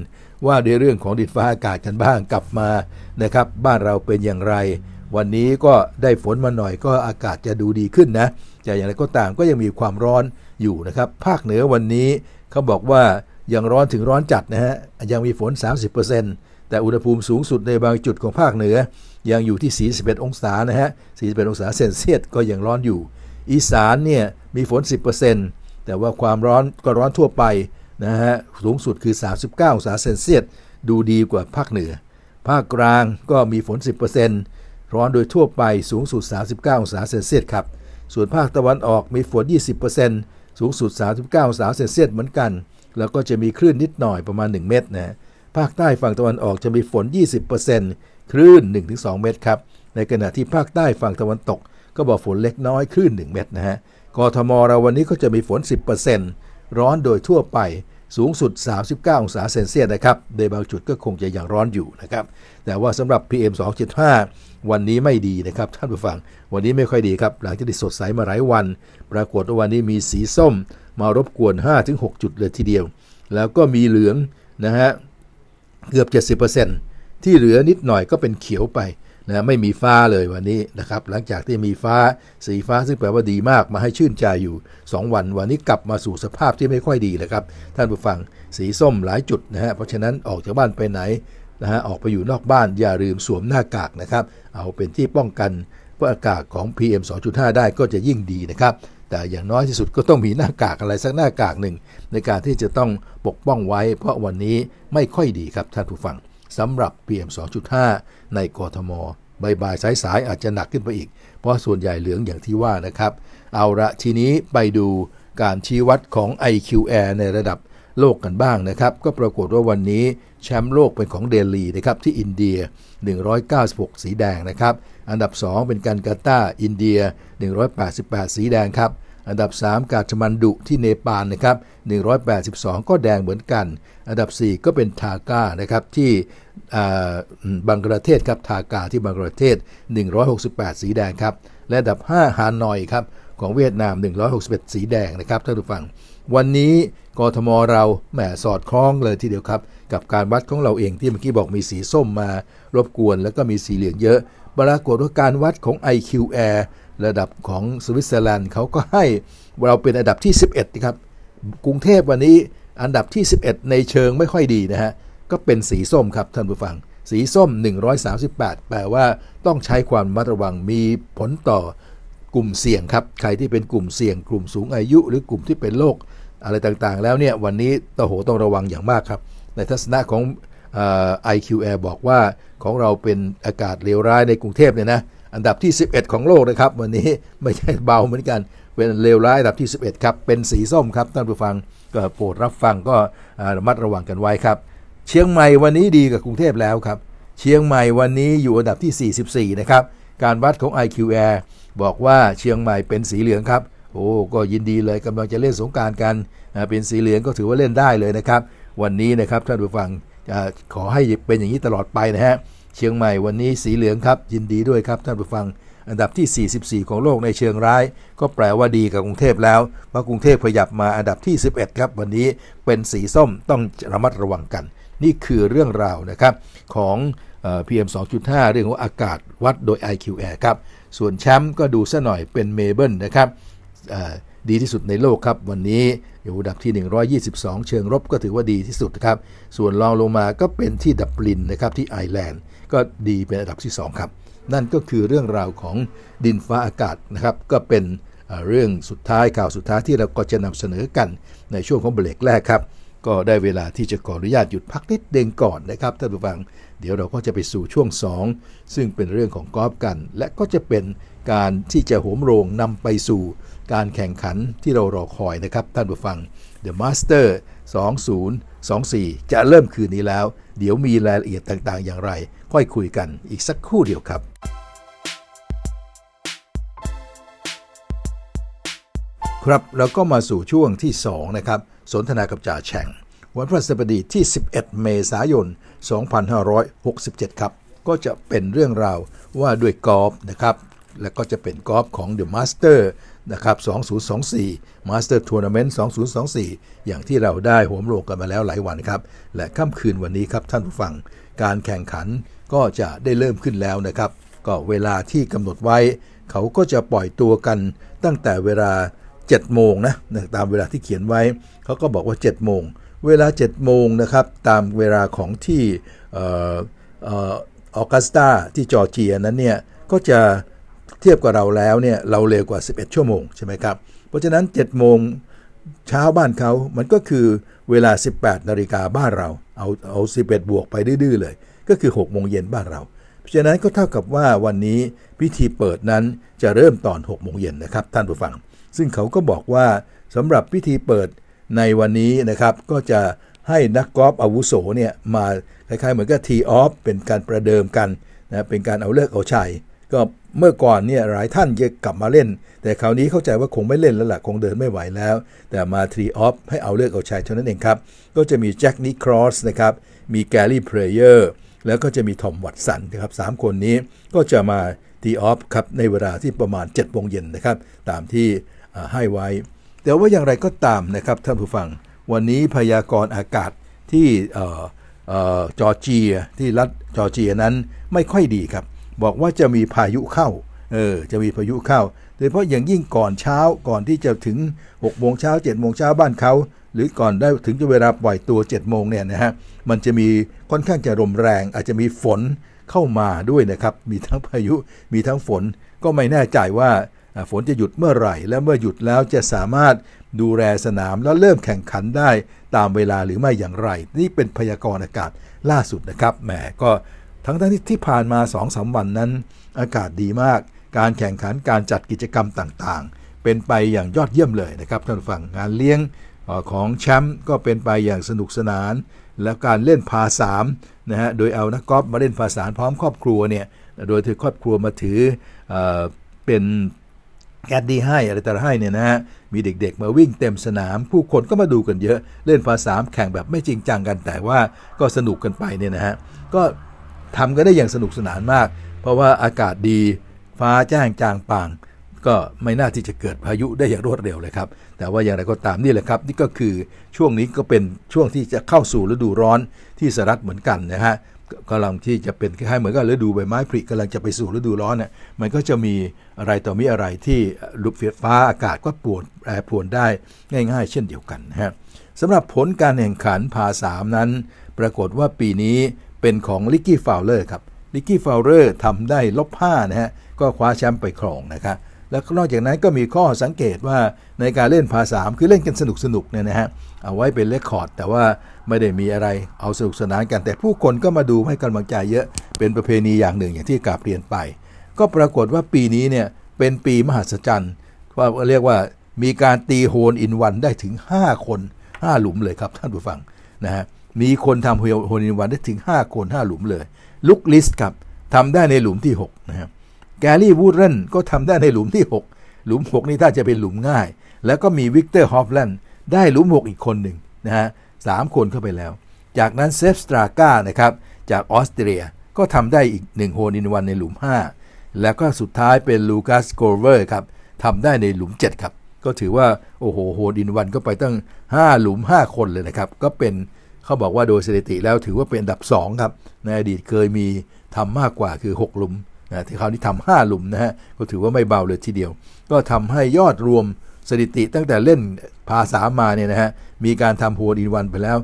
ว่าในเรื่องของดินฟ้าอากาศกันบ้างกลับมานะครับ บ้านเราเป็นอย่างไร วันนี้ก็ได้ฝนมาหน่อยก็อากาศจะดูดีขึ้นนะแต่อย่างไรก็ตามก็ยังมีความร้อนอยู่นะครับ ภาคเหนือวันนี้ เขาบอกว่ายังร้อนถึงร้อนจัดนะฮะ ยังมีฝน 30%แต่อุณหภูมิสูงสุดในบางจุดของภาคเหนือ ยังอยู่ที่41องศานะฮะ41องศาเซนเซียสก็ยังร้อนอยู่ อีสานเนี่ยมีฝน 10%แต่ว่าความร้อนก็ร้อนทั่วไปนะฮะ สูงสุดคือ39องศาเซนเซียสดูดีกว่าภาคเหนือ ภาคกลางก็มีฝน 10%ร้อนโดยทั่วไปสูงสุด39องศาเซนเซียสครับ ส่วนภาคตะวันออกมีฝน 20%สูงสุด39องศาเซนเซียสเหมือนกันแล้วก็จะมีคลื่นนิดหน่อยประมาณ 1 เมตรนะภาคใต้ฝั่งตะวันออกจะมีฝน 20%คลื่น 1-2 เมตรครับในขณะที่ภาคใต้ฝั่งตะวันตก ก็บอกฝนเล็กน้อยคลื่น 1 เมตรนะฮะกทมเราวันนี้ก็จะมีฝน 10%ร้อนโดยทั่วไปสูงสุด 39 องศาเซนเซียสนะครับ ในบางจุดก็คงจะยังร้อนอยู่นะครับ แต่ว่าสำหรับ PM 2.5วันนี้ไม่ดีนะครับท่านผู้ฟังวันนี้ไม่ค่อยดีครับหลังจากที่สดใสมาหลายวัน ปรากฏว่าวันนี้มีสีส้มมารบกวน 5-6 จุดเลยทีเดียว แล้วก็มีเหลืองนะฮะเกือบ 70%ที่เหลือนิดหน่อยก็เป็นเขียวไปนะไม่มีฟ้าเลยวันนี้นะครับหลังจากที่มีฟ้าสีฟ้าซึ่งแปลว่าดีมาก มาให้ชื่นใจอยู่ 2 วันวันนี้กลับมาสู่สภาพที่ไม่ค่อยดีนะครับ ท่านผู้ฟังสีส้มหลายจุดนะฮะเพราะฉะนั้นออกจากบ้านไปไหนนะฮะออกไปอยู่นอกบ้าน อย่าลืมสวมหน้ากากนะครับเอาเป็นที่ป้องกันเพื่ออากาศของ PM 2.5ได้ก็จะยิ่งดีนะครับแต่อย่างน้อยที่สุดก็ต้องมีหน้ากากอะไรสักหน้ากากหนึ่ง ในการที่จะต้องปกป้องไว้ เพราะวันนี้ไม่ค่อยดีครับท่านผู้ฟังสำหรับ PM 2.5 ในกรทมใบ่ายสายๆอาจจะหนักขึ้นไปอีก เพราะส่วนใหญ่เหลืองอย่างที่ว่านะครับเอาละทีนี้ไปดูการชี้วัดของ IQR ในระดับโลกกันบ้างนะครับก็ปรากฏว่าวันนี้แชมป์โลกเป็นของเดลีนะครับที่อินเดีย196สีแดงนะครับอันดับ 2 เป็นกันกาตาอินเดีย 188 สีแดงครับอันดับ 3 กาชมันดุที่เนปาลนะครับ182 ก็แดงเหมือนกัน อันดับ 4 ก็เป็นทาก้านะครับที่บังกลาเทศครับทากาที่บังกลาเทศ 168 สีแดงครับและอันดับ5ฮานอยครับของเวียดนาม 161 สีแดงนะครับท่านผู้ฟังวันนี้กทมเราแหมสอดคล้องเลยทีเดียวครับกับการวัดของเราเองที่เมื่อกี้บอกมีสีส้มมารบกวนแล้วก็มีสีเหลืองเยอะ ปรากฏว่าการวัดของ IQR ระดับของสวิตเซอร์แลนด์เขาก็ให้เราเป็นอันดับที่ 11 นะครับ กรุงเทพวันนี้อันดับที่ 11 ในเชิงไม่ค่อยดีนะฮะ ก็เป็นสีส้มครับท่านผู้ฟัง สีส้ม 138 แปลว่าต้องใช้ความระมัดระวัง มีผลต่อกลุ่มเสี่ยงครับ ใครที่เป็นกลุ่มเสี่ยง กลุ่มสูงอายุ หรือกลุ่มที่เป็นโรคอะไรต่างๆ แล้วเนี่ยวันนี้ตโหต้องระวังอย่างมากครับ ในทัศนะของ IQR บอกว่าของเราเป็นอากาศเลวร้ายในกรุงเทพเนี่ยนะอันดับที่ 11 ของโลกนะครับวันนี้ไม่ใช่เบาเหมือนกันเป็นเลวร้ายอันดับที่ 11 ครับเป็นสีส้มครับท่านผู้ฟังก็โปรดรับฟังก็ระมัดระวังกันไว้ครับ เชียงใหม่วันนี้ดีกับกรุงเทพแล้วครับ เชียงใหม่วันนี้อยู่อันดับที่ 44 นะครับการวัดของ IQR บอกว่าเชียงใหม่เป็นสีเหลืองครับ โอ้ก็ยินดีเลยกำลังจะเล่นสงการกัน เป็นสีเหลืองก็ถือว่าเล่นได้เลยนะครับ วันนี้นะครับท่านผู้ฟังขอให้เป็นอย่างนี้ตลอดไปนะฮะเชียงใหม่วันนี้สีเหลืองครับ ยินดีด้วยครับท่านผู้ฟังอันดับที่ 44 ของโลกในเชียงราย ก็แปลว่าดีกับกรุงเทพแล้วเพราะกรุงเทพขยับมาอันดับที่ 11 ครับ วันนี้เป็นสีส้มต้องระมัดระวังกัน นี่คือเรื่องราวนะครับ ของเอสอดห้าเรื่องของอากาศวัดโดย IQ Air ครับส่วนแชมป์ก็ดูซะหน่อยเป็นเมเบิลนะครับดีที่สุดในโลกครับวันนี้อยู่ดับที่ 122 เชิงรบก็ถือว่าดีที่สุดครับส่วนรองลงมาก็เป็นที่ดับลินนะครับที่ไอร์แลนด์ก็ดีเป็นอันดับที่2ครับ นั่นก็คือเรื่องราวของดินฟ้าอากาศนะครับ ก็เป็นเรื่องสุดท้ายข่าวสุดท้ายที่เราก็จะนำเสนอกันในช่วงของเบรกแรกครับ ก็ได้เวลาที่จะขออนุญาตหยุดพักนิดเดงก่อนนะครับท่านผู้ฟัง เดี๋ยวเราก็จะไปสู่ช่วง 2 ซึ่งเป็นเรื่องของกอล์ฟกัน และก็จะเป็นการที่จะโหมโรงนำไปสู่ การแข่งขันที่เรารอคอยนะครับ ท่านผู้ฟัง The Master 2024 จะเริ่มคืนนี้แล้ว เดี๋ยวมีรายละเอียดต่างๆ อย่างไรค่อยคุยกันอีกสักครู่เดียวครับ ครับเราก็มาสู่ช่วงที่ 2 นะครับ สนทนากับจ่าแฉ่ง วันพฤหัสบดีที่ 11 เมษายน 2567 ครับ ก็จะเป็นเรื่องราวว่าด้วยกอล์ฟนะครับ แล้วก็จะเป็นกอล์ฟของ The Master นะครับ 2024 Master Tournament 2024 อย่างที่เราได้หัวมโลงกันมาแล้วหลายวันครับ และค่ำคืนวันนี้ครับท่านผู้ฟังการแข่งขันก็จะได้เริ่มขึ้นแล้วนะครับ ก็เวลาที่กำหนดไว้ เขาก็จะปล่อยตัวกันตั้งแต่เวลา7โมงนะ ตามเวลาที่เขียนไว้เขาก็บอกว่า7โมง เวลา7โมงนะครับ ตามเวลาของที่ออกัสตาที่จอร์เจียนั้นเนี่ย ก็จะเทียบกับเราแล้วเนี่ยเราเร็วกว่า11 ชั่วโมงใช่ไหมครับ เพราะฉะนั้น7โมงเช้าบ้านเขามันก็คือเวลา 18นาฬิกาบ้านเรา เอาเอา11 บวกไปดื้อๆเลยก็คือ6โมงเย็นบ้านเราเพราะฉะนั้นก็เท่ากับว่าวันนี้พิธีเปิดนั้นจะเริ่มตอน6โมงเย็นนะครับท่านผู้ฟัง ซึ่งเขาก็บอกว่าสำหรับพิธีเปิดในวันนี้นะครับก็จะให้นักกอล์ฟอาวุโสเนี่ยมาคล้ายๆเหมือนกับทีออฟเป็นการประเดิมกันนะเป็นการเอาเลิกเอาชัย ก็เมื่อก่อนเนี่ยหลายท่านจะกลับมาเล่น แต่คราวนี้เข้าใจว่าคงไม่เล่นแล้วละ่ะคงเดินไม่ไหวแล้ว แต่มาทรีออฟให้เอาเลือกเอาชัยเท่านั้นเองครับก็จะมีแจ็คนิครอสนะครับมีแกลลี่เพลเยอร์แล้วก็จะมีทอมวัตสันนะครับสคนนี้ก็จะมาตีออฟครับในเวลาที่ประมาณ7จ็ดโมงเย็นนะครับ ตามที่ให้ไว้แต่ว่าอย่างไรก็ตามนะครับท่านผู้ฟัง วันนี้พยากรณ์อากาศที่จอร์เจีย ที่รัฐจอร์เจียนั้นไม่ค่อยดีครับ บอกว่าจะมีพายุเข้าเออจะมีพายุเข้าโดยเฉพาะอย่างยิ่งก่อนเช้าก่อนที่จะถึง6โมงเช้า7โมงเช้าบ้านเขา หรือก่อนได้ถึงจเวลาปล่อยตัว7โมงเนี่ยนะฮะมันจะมีค่อนข้างจะลมแรงอาจจะมีฝนเข้ามาด้วยนะครับ มีทั้งพายุมีทั้งฝนก็ไม่แน่ใจว่าฝนจะหยุดเมื่อไหร่ และเมื่อหยุดแล้วจะสามารถดูแลสนามแล้วเริ่มแข่งขันได้ตามเวลาหรือไม่อย่างไร นี่เป็นพยากรณ์อากาศล่าสุดนะครับแหมก็ทั้งทั้งที่ที่ผ่านมา2อสวันนั้นอากาศดีมากการแข่งขันการจัดกิจกรรมต่างๆ เป็นไปอย่างยอดเยี่ยมเลยนะครับท่านผู้ฟังงานเลี้ยงของแชมป์ก็เป็นไปอย่างสนุกสนาน และการเล่นพาสามนะฮะโดยเอานักกอล์ฟมาเล่นพาสามพร้อมครอบครัวเนี่ยโดยถือครอบครัวมาถืออเป็นแอดดี้ให้อะไรแต่ละให้เนี่ยนะฮะมีเด็กๆมาวิ่งเต็มสนาม ผู้คนก็มาดูกันเยอะเล่นพาสามแข่งแบบไม่จริงจังกันแต่ว่าก็สนุกกันไปเนี่ยนะฮะก็ทำกันได้อย่างสนุกสนานมาก เพราะว่าอากาศดีฟ้าแจ้งจางป่างก็ไม่น่าที่จะเกิดพายุได้อย่างรวดเร็วเลยครับแต่ว่าอย่างไรก็ตามนี่แหละครับ นี่ก็คือช่วงนี้ก็เป็นช่วงที่จะเข้าสู่ฤดูร้อนที่สหรัฐเหมือนกันนะฮะกำลังที่จะเป็นคล้ายๆเหมือนกับฤดูใบไม้ผลิกำลังจะไปสู่ฤดูร้อนเนี่ยมันก็จะมีอะไรต่อมีอะไรที่ลุกเฟียฟ้าอากาศก็ปวดแปรปวนได้ง่ายๆ เช่นเดียวกันนะฮะสำหรับผลการแข่งขันพาสามนั้น ปรากฏว่าปีนี้เป็นของลิกกี้ฟาวเลอร์ครับลิกกี้ฟาวเลอร์ทำได้ลบ5นะฮะก็คว้าแชมป์ไปครองนะครับ แล้วนอกจากนั้นก็มีข้อสังเกตว่าในการเล่นพาสามคือเล่นกันสนุกสนุกเนี่ยนะฮะ เอาไว้เป็นเลคคอร์ด แต่ว่าไม่ได้มีอะไรเอาสนุกสนานกัน แต่ผู้คนก็มาดูให้กำลังใจเยอะเป็นประเพณีอย่างหนึ่งอย่างที่กาบเรียนไป ก็ปรากฏว่าปีนี้เนี่ยเป็นปีมหัศจรรย์ว่าเรียกว่ามีการตีโฮนอินวันได้ถึง 5 คน5หลุมเลยครับท่านผู้ฟังนะฮะ มีคนทำโฮนอินวันได้ถึง 5 คน5หลุมเลยลุกลิสต์ครับทำได้ในหลุมที่ 6 นะครับแกรี่วูดเรนก็ทำได้ในหลุมที่ 6 หลุม 6นี่ถ้าจะเป็นหลุมง่าย แล้วก็มีวิกเตอร์ฮอฟแลนด์ได้หลุม6อีกคนหนึ่งนะฮะสามคนเข้าไปแล้ว จากนั้นเซฟสตราก้านะครับจากออสเตรียก็ทำได้อีก1โฮนินวันในหลุม5 แล้วก็สุดท้ายเป็นลูคัสโกเวอร์ครับทำได้ในหลุม7ครับก็ถือว่าโอ้โหโฮดินวันก็ไปตั้ง 5 หลุม 5 คนเลยนะครับก็เป็นเขาบอกว่าโดยสถิติแล้วถือว่าเป็นอันดับ2ครับในอดีตเคยมีทำมากกว่าคือ 6 หลุมนะที่คราวนี้ทำห้าหลุมนะฮะก็ถือว่าไม่เบาเลยทีเดียว ก็ทำให้ยอดรวมสถิติตั้งแต่เล่นภาษามาเนี่ยนะฮะมีการทำพฮวดินวันไปแล้ว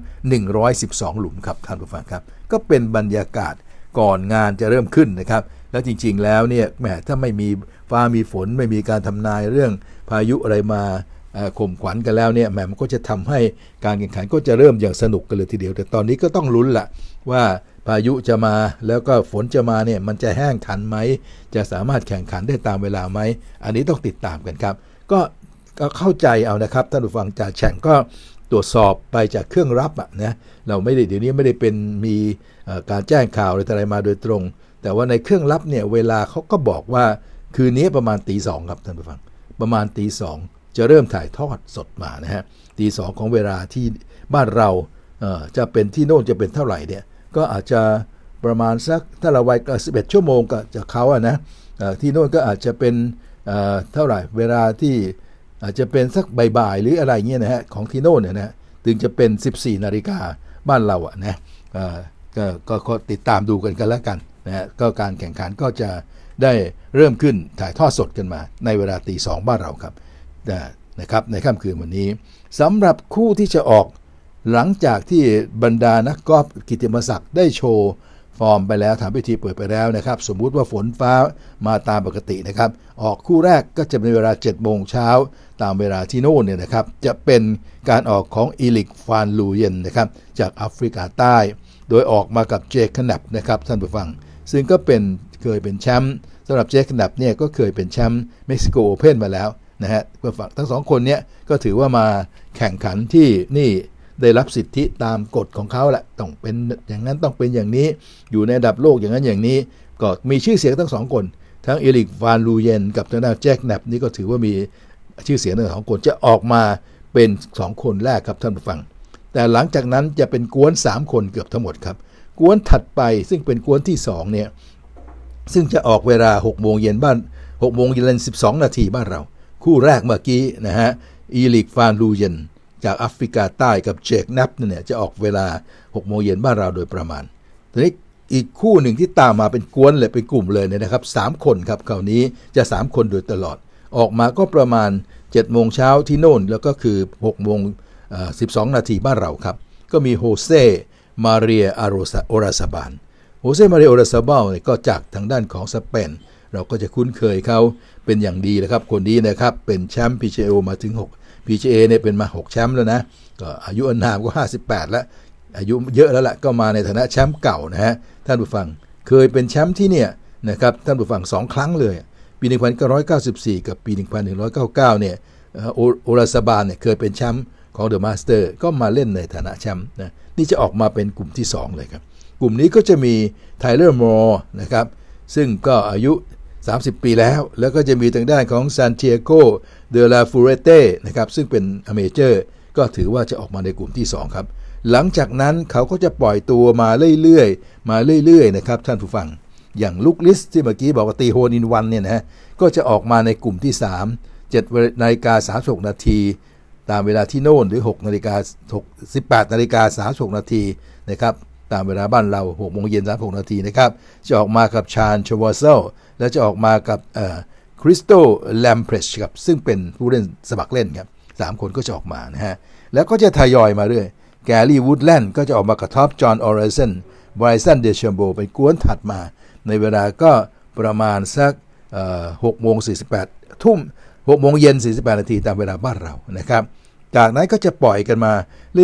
112หลุมครับท่านผู้ฟังครับ ก็เป็นบรรยากาศก่อนงานจะเริ่มขึ้นนะครับ แล้วจริงๆแล้วเนี่ยแหมถ้าไม่มีฟ้ามีฝน ไม่มีการทำนายเรื่องพายุอะไรมาข่มขวัญกันแล้วเนี่ยแหมมันก็จะทำให้การแข่งขันก็จะเริ่มอย่างสนุกกันเลยทีเดียว แต่ตอนนี้ก็ต้องลุ้นละว่าพายุจะมาแล้วก็ฝนจะมาเนี่ยมันจะแห้งทันไหม จะสามารถแข่งขันได้ตามเวลาไหมอันนี้ต้องติดตามกันครับ ก็ก็เข้าใจเอานะครับท่านผู้ฟังจากแฉ่งก็ตรวจสอบไปจากเครื่องรับอ่ะนะเราไม่ได้เดี๋ยวนี้ไม่ได้เป็นมีการแจ้งข่าวอะไรมาโดยตรง แต่ว่าในเครื่องรับเนี่ยเวลาเขาก็บอกว่าคืนนี้ประมาณตีสองครับท่านผู้ฟังประมาณตีสองจะเริ่มถ่ายทอดสดมานะฮะตีสองของเวลาที่บ้านเราจะเป็นที่โน่นจะเป็นเท่าไหร่เนี่ยก็อาจจะประมาณสักถ้าเราไวกบสิบเอ็ดชั่วโมงก็จากเขาอะนะที่โน่นก็อาจจะเป็นเท่าไหร่เวลาที่อาจจะเป็นสักบ่ายๆหรืออะไรเงี้ยนะฮะของที่โน่นเนี่ยนะถึงจะเป็น 14นาฬิกาบ้านเราอะนะก็ก็ติดตามดูกันกันแล้วกันนะฮะก็การแข่งขันก็จะได้เริ่มขึ้นถ่ายทอดสดกันมาในเวลาตีสองบ้านเราครับนะครับในค่ำคืนวันนี้สำหรับคู่ที่จะออกหลังจากที่บรรดานักกอล์ฟกิติมศักดิ์ได้โชว์ ฟอร์มไปแล้ว ทำพิธีเปิดไปแล้วนะครับ สมมุติว่าฝนฟ้ามาตามปกตินะครับ ออกคู่แรกก็จะเป็นเวลา7โมงเช้าตามเวลาที่โน่นเนี่ยนะครับ จะเป็นการออกของอีลิกฟานลูเยนนะครับจากแอฟริกาใต้ โดยออกมากับเจคขนับนะครับ ท่านผู้ฟัง ซึ่งก็เป็นเคยเป็นแชมป์สำหรับเจคขนับเนี่ยก็เคยเป็นแชมป์เม็กซิโกโอเพนมาแล้วนะฮะทั้งสองคนเนี่ยก็ถือว่ามาแข่งขันที่นี่ได้รับสิทธิตามกฎของเขาแหละต้องเป็นอย่างนั้นต้องเป็นอย่างนี้อยู่ในระดับโลกอย่างนั้นอย่างนี้ ก็มีชื่อเสียงทั้งสองคนทั้งเอริกฟานลูเยน กับทางด้านแจ็คแนบนี่ก็ถือว่ามีชื่อเสียงทั้งสองคนจะออกมาเป็น 2 คนแรกครับท่านผู้ฟัง แต่หลังจากนั้นจะเป็นกวน 3 คนเกือบทั้งหมดครับกวนถัดไปซึ่งเป็นกวนที่2เนี่ยซึ่งจะออกเวลา6โมงเย็นบ้าน6โมงเย็น12นาทีบ้านเรา คู่แรกเมื่อกี้นะฮะอีลิกฟานลูเยนจากแอฟริกาใต้กับเจกนปเนี่ยจะออกเวลา6โมงเย็นบ้านเราโดยประมาณทีนี้อีกคู่หนึ่งที่ตามมาเป็นกวนเลยเป็นกลุ่มเลยเนี่ยนะครับสามคนครับคราวนี้จะ 3 คนโดยตลอด ออกมาก็ประมาณ 7 โมงเช้าที่โน่น แล้วก็คือ6โมง12 นาทีบ้านเราครับ ก็มีโฮเซมาเรียอาโอราซาบานโฮเซมาเรียโอราซาบาลเนี่ยก็จากทางด้านของสเปน เราก็จะคุ้นเคยเขาเป็นอย่างดีนะครับ คนนี้นะครับ เป็นแชมป์พีเจโอมาถึง 6 PGA เนี่ยเป็นมา6แชมป์แล้วนะก็อายุอนามก็ 58 แล้ว อายุเยอะแล้วละก็มาในฐานะแชมป์เก่านะฮะท่านผู้ฟังเคยเป็นแชมป์ที่เนี่ยนะครับท่านผู้ฟัง 2 ครั้งเลยปี1994 กับปี1999เนี่ยโอราสบานเนี่ยเคยเป็นแชมป์ของเดอะมาสเตอร์ก็มาเล่นในฐานะแชมป์นะนี่จะออกมาเป็นกลุ่มที่ 2 เลยครับ กลุ่มนี้ก็จะมีไทเลอร์มอร์นะครับ ซึ่งก็อายุ30 ปีแล้ว แล้วก็จะมีทางด้านของซานเทียโก เดลาฟูเรเต้ นะครับ ซึ่งเป็นอเมเจอร์ ก็ถือว่าจะออกมาในกลุ่มที่ 2 ครับ หลังจากนั้นเขาก็จะปล่อยตัวมาเรื่อยๆ มาเรื่อยๆ นะครับท่านผู้ฟัง อย่างลูกลิสที่เมื่อกี้บอกว่าตีโฮนินวันเนี่ยนะก็จะออกมาในกลุ่มที่ 3 7นาฬิกา36นาที ตามเวลาที่โน่นหรือ6นาฬิกาแปดนาฬิกาสานาทีนะครับตามเวลาบ้านเรา 6 โมงเย็น 36 นาทีนะครับจะออกมากับชาญชวอเซลและจะออกมากับคริสโตแลมเพรชครับซึ่งเป็นผู้เล่นสมัครเล่นครับสามคนก็จะออกมานะฮะแล้วก็จะทยอยมาเรื่อยแกรี่วูดแลนด์ก็จะออกมากับท็อปจอห์นออริสันไบรซันเดชมโบเป็นกวนถัดมา ในเวลาก็ประมาณสักหกโมงสี่สิบแปดทุ่มหกโมงเย็นสี่สิบแปดนาทีตามเวลาบ้านเรา นะครับจากนั้นก็จะปล่อยกันมา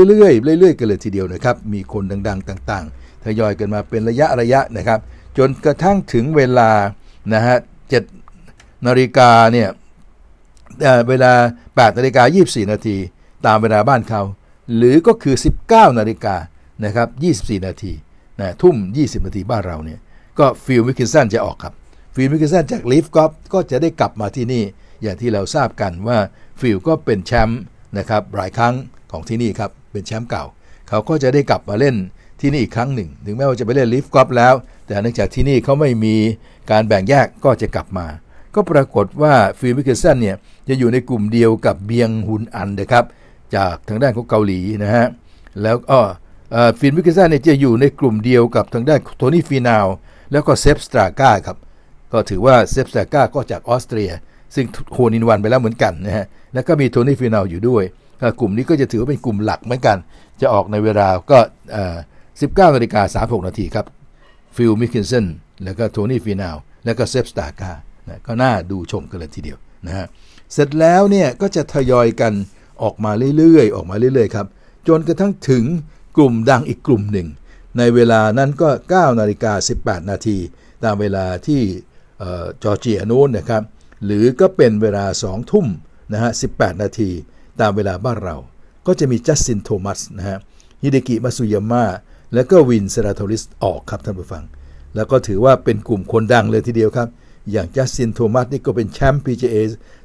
เรื่อยๆ เรื่อยๆ กันเลยทีเดียวนะครับ มีคนดังๆต่างๆ ทยอยกันมาเป็นระยะระยะนะครับ จนกระทั่งถึงเวลานะฮะเจ็ดนาฬิกาเนี่ย เวลา 8นาฬิกา 24 นาที ตามเวลาบ้านเขา หรือก็คือ 19นาฬิกานะครับ24 นาทีนะทุ่ม 20 นาทีบ้านเราเนี่ยก็ฟิลวิกินสันจะออกครับ ฟิลวิกินสันจากลิฟก์ก็จะได้กลับมาที่นี่ อย่างที่เราทราบกันว่าฟิลก็เป็นแชมป์นะครับหลายครั้งของที่นี่ครับเป็นแชมป์เก่า เขาก็จะได้กลับมาเล่นที่นี่อีกครั้งหนึ่ง ถึงแม้ว่าจะไปเล่นลิฟ์กอล์ฟแล้ว แต่เนื่องจากที่นี่เขาไม่มีการแบ่งแยกก็จะกลับมา ก็ปรากฏว่าฟิลมิเกสันเนี่ยจะอยู่ในกลุ่มเดียวกับเบียงฮุนอันนะครับจากทางด้านของเกาหลีนะฮะแล้วก็ฟินวิกเกซันเนี่ยจะอยู่ในกลุ่มเดียวกับทางด้านโทนี่ฟีนาวแล้วก็เซฟสตราก้าครับก็ถือว่าเซฟสตราก้าก็จากออสเตรีย ซึ่งโคนินวันไปแล้วเหมือนกันนะฮะแล้วก็มีโทนี่ฟีนอลอยู่ด้วย กลุ่มนี้ก็จะถือว่าเป็นกลุ่มหลักเหมือนกัน จะออกในเวลาก็ 19นาฬิกา36นาทีครับ ฟิล มิคินเซนแล้วก็โทนี่ฟีนาลแล้วก็เซฟสตาร์กา ก็น่าดูชมกันเลยทีเดียวนะฮะ เสร็จแล้วเนี่ยก็จะทยอยกันออกมาเรื่อยๆ ออกมาเรื่อยๆครับ จนกระทั่งถึงกลุ่มดังอีกกลุ่มหนึ่ง ในเวลานั้นก็ 9 นาฬิกา 18 นาที ตามเวลาที่จอร์เจียนู้นนะครับ หรือก็เป็นเวลา 2 ทุ่มนะฮะ 18 นาทีตามเวลาบ้านเรา ก็จะมีจัสซินโทมัสนะฮะฮิเดกิมาซุยาม่าแล้วก็วินเซราโทลิสออกครับท่านผู้ฟัง แล้วก็ถือว่าเป็นกลุ่มคนดังเลยทีเดียวครับ อย่างจัสซินโทมัสนี่ก็เป็นแชมป์ PGA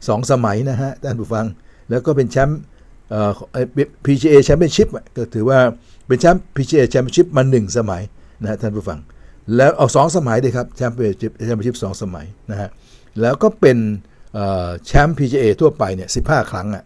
สองสมัยนะฮะท่านผู้ฟัง แล้วก็เป็นแชมป์ PGA แชมเปี้ยนชิพก็ถือว่าเป็นแชมป์ PGA แชมเปี้ยนชิพมาหนึ่งสมัยนะฮะท่านผู้ฟัง แล้วเอาสองสมัยเลยครับแชมเปี้ยนชิพแชมเปี้ยนชิพสองสมัยนะฮะ แล้วก็เป็นแชมป์ PGA ทั่วไปเนี่ยสิครั้งอะ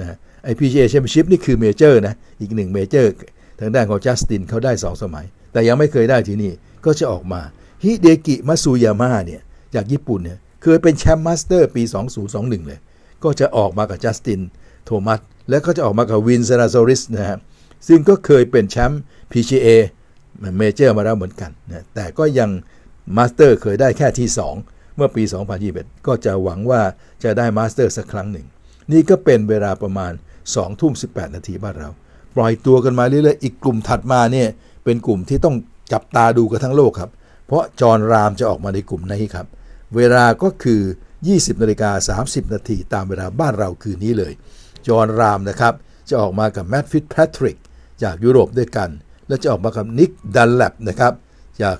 นะไอ PGA Championship นี่คือเมเจอร์นะ อีกหนึ่งเมเจอร์ทางด้านของจัสตินเขาได้ 2 สมัย แต่ยังไม่เคยได้ที่นี่ก็จะออกมาฮิเดกิมัซูุยาม่าเนี่ยจากญี่ปุ่นเนี่ยเคยเป็นแชมป์มาสเตอร์ปี 2021 เลย ก็จะออกมากับจัสตินโทมัสและก็จะออกมากับวินเซราโซริสนะฮะซึ่งก็เคยเป็นแชมป์ PGA เมเจอร์มาแล้วเหมือนกันนะแต่ก็ยังมาสเตอร์เคยได้แค่ที่ 2เมื่อปี 2021 ก็จะหวังว่าจะได้มาสเตอร์สักครั้งหนึ่ง นี่ก็เป็นเวลาประมาณ 2 ทุ่ม 18 นาทีบ้านเรา ปล่อยตัวกันมาเรื่อยๆ อีกกลุ่มถัดมาเนี่ย เป็นกลุ่มที่ต้องจับตาดูกันทั้งโลกครับ เพราะจอร์รามจะออกมาในกลุ่มนี้ครับ เวลาก็คือ 20นาฬิกา30นาที ตามเวลาบ้านเราคืนนี้เลย จอร์รามนะครับ จะออกมากับแมตต์ฟิตแพทริกจากยุโรปด้วยกัน และจะออกมากับนิกดันแลบนะครับ จาก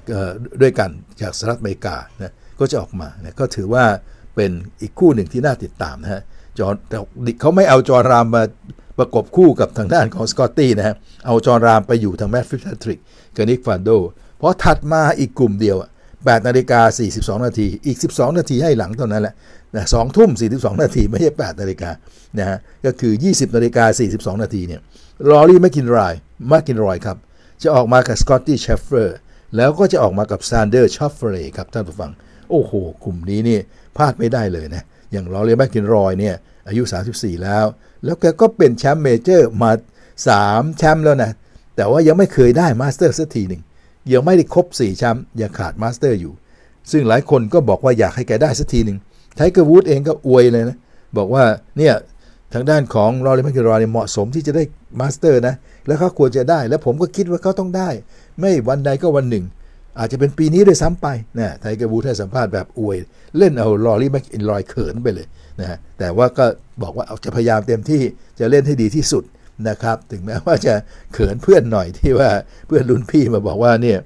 ด้วยกันจากสหรัฐอเมริกานะก็จะออกมาเนี่ย ก็ถือว่าเป็นอีกคู่หนึ่งที่น่าติดตามนะฮะ จอ แต่เขาไม่เอาจอรามมาประกบคู่กับทางด้านของสกอตตี้นะฮะ เอาจอรามไปอยู่ทางแมตฟิชทริกกับนิกฟานโด เพราะถัดมาอีกกลุ่มเดียว8นาฬิกา42นาทีอีก 12 นาทีให้หลังเท่านั้นแหละนะสองทุ่ม 42นาทีไม่ใช่8นาฬิกานะฮะ ก็คือ 20นาฬิกา42นาทีเนี่ย ลอรี่แมคกินรอย แมคกินรอยครับ จะออกมากับสกอตตี้เชฟเฟอร์ แล้วก็จะออกมากับซานเดอร์ชอฟเฟอร์ครับท่านผู้ฟังโอ้โหกลุ่มนี้นี่พลาดไม่ได้เลยนะอย่างลอเรียแบ็กินรอยเนี่ยอายุ 34 แล้ว แล้วแกก็เป็นแชมป์เมเจอร์มา3แชมป์แล้วนะ แต่ว่ายังไม่เคยได้มาสเตอร์สักทีหนึ่งยังไม่ได้ครบ4แชมป์ยังขาดมาสเตอร์อยู่ ซึ่งหลายคนก็บอกว่าอยากให้แกได้สักทีหนึ่งไทเกอร์วูดเองก็อวยเลยนะบอกว่าเนี่ยทางด้านของลอเรียแมคกินรอยเหมาะสมที่จะได้มาสเตอร์นะแล้วเขาควรจะได้แล้วผมก็คิดว่าเขาต้องได้ ไม่วันใดก็วันหนึ่งอาจจะเป็นปีนี้ด้วยซ้ำไปนะไทเกอร์วูดให้สัมภาษณ์แบบอวยเล่นเอาลอรี่แม็กอินลอยเขินไปเลยนะแต่ว่าก็บอกว่าจะพยายามเต็มที่จะเล่นให้ดีที่สุดนะครับถึงแม้ว่าจะเขินเพื่อนหน่อยที่ว่าเพื่อนรุ่นพี่มาบอกว่าเนี่ย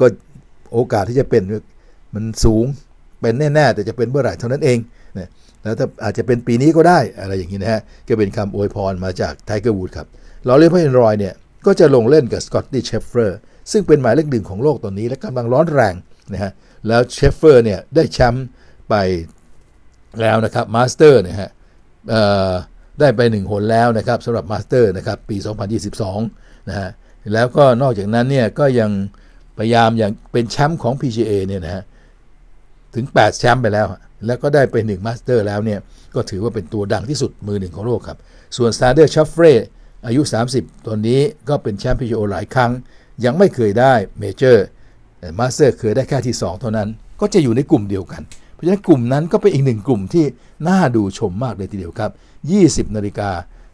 ก็โอกาสที่จะเป็นมันสูงเป็นแน่ ๆ แต่จะเป็นเมื่อไหร่เท่านั้นเองนะแล้วถ้าอาจจะเป็นปีนี้ก็ได้อะไรอย่างนี้นะฮะก็เป็นคำอวยพรมาจากไทเกอร์วูดครับลอรี่็กอินลอยเนี่ยก็จะลงเล่นกับสกอตตี้เชฟเฟอร์ซึ่งเป็นหมายเลขหนึ่งของโลกตอนนี้และกำลังร้อนแรงนะฮะแล้วเชฟเฟอร์เนี่ยได้แชมป์ไปแล้วนะครับมาสเตอร์นะฮะได้ไปหนึ่งหนแล้วนะครับสำหรับมาสเตอร์นะครับปี 2022นะฮะแล้วก็นอกจากนั้นเนี่ยก็ยังพยายามอย่างเป็นแชมป์ของ PGA เนี่ยนะฮะถึง8แชมป์ไปแล้ว แล้วก็ได้ไปหนึ่งมาสเตอร์แล้วเนี่ยก็ถือว่าเป็นตัวดังที่สุดมือหนึ่งของโลกครับ ส่วนซาเดอร์ชัฟเฟรอายุ 30 ตอนนี้ก็เป็นแชมป์ PGA หลายครั้งยังไม่เคยได้เมเจอร์มาสเตอร์เคยได้แค่ที่ 2 เท่านั้น ก็จะอยู่ในกลุ่มเดียวกันเพราะฉะนั้นกลุ่มนั้นก็เป็นอีกหนึ่งกลุ่มที่น่าดูชมมากเลยทีเดียวครับ 20 นาฬิกา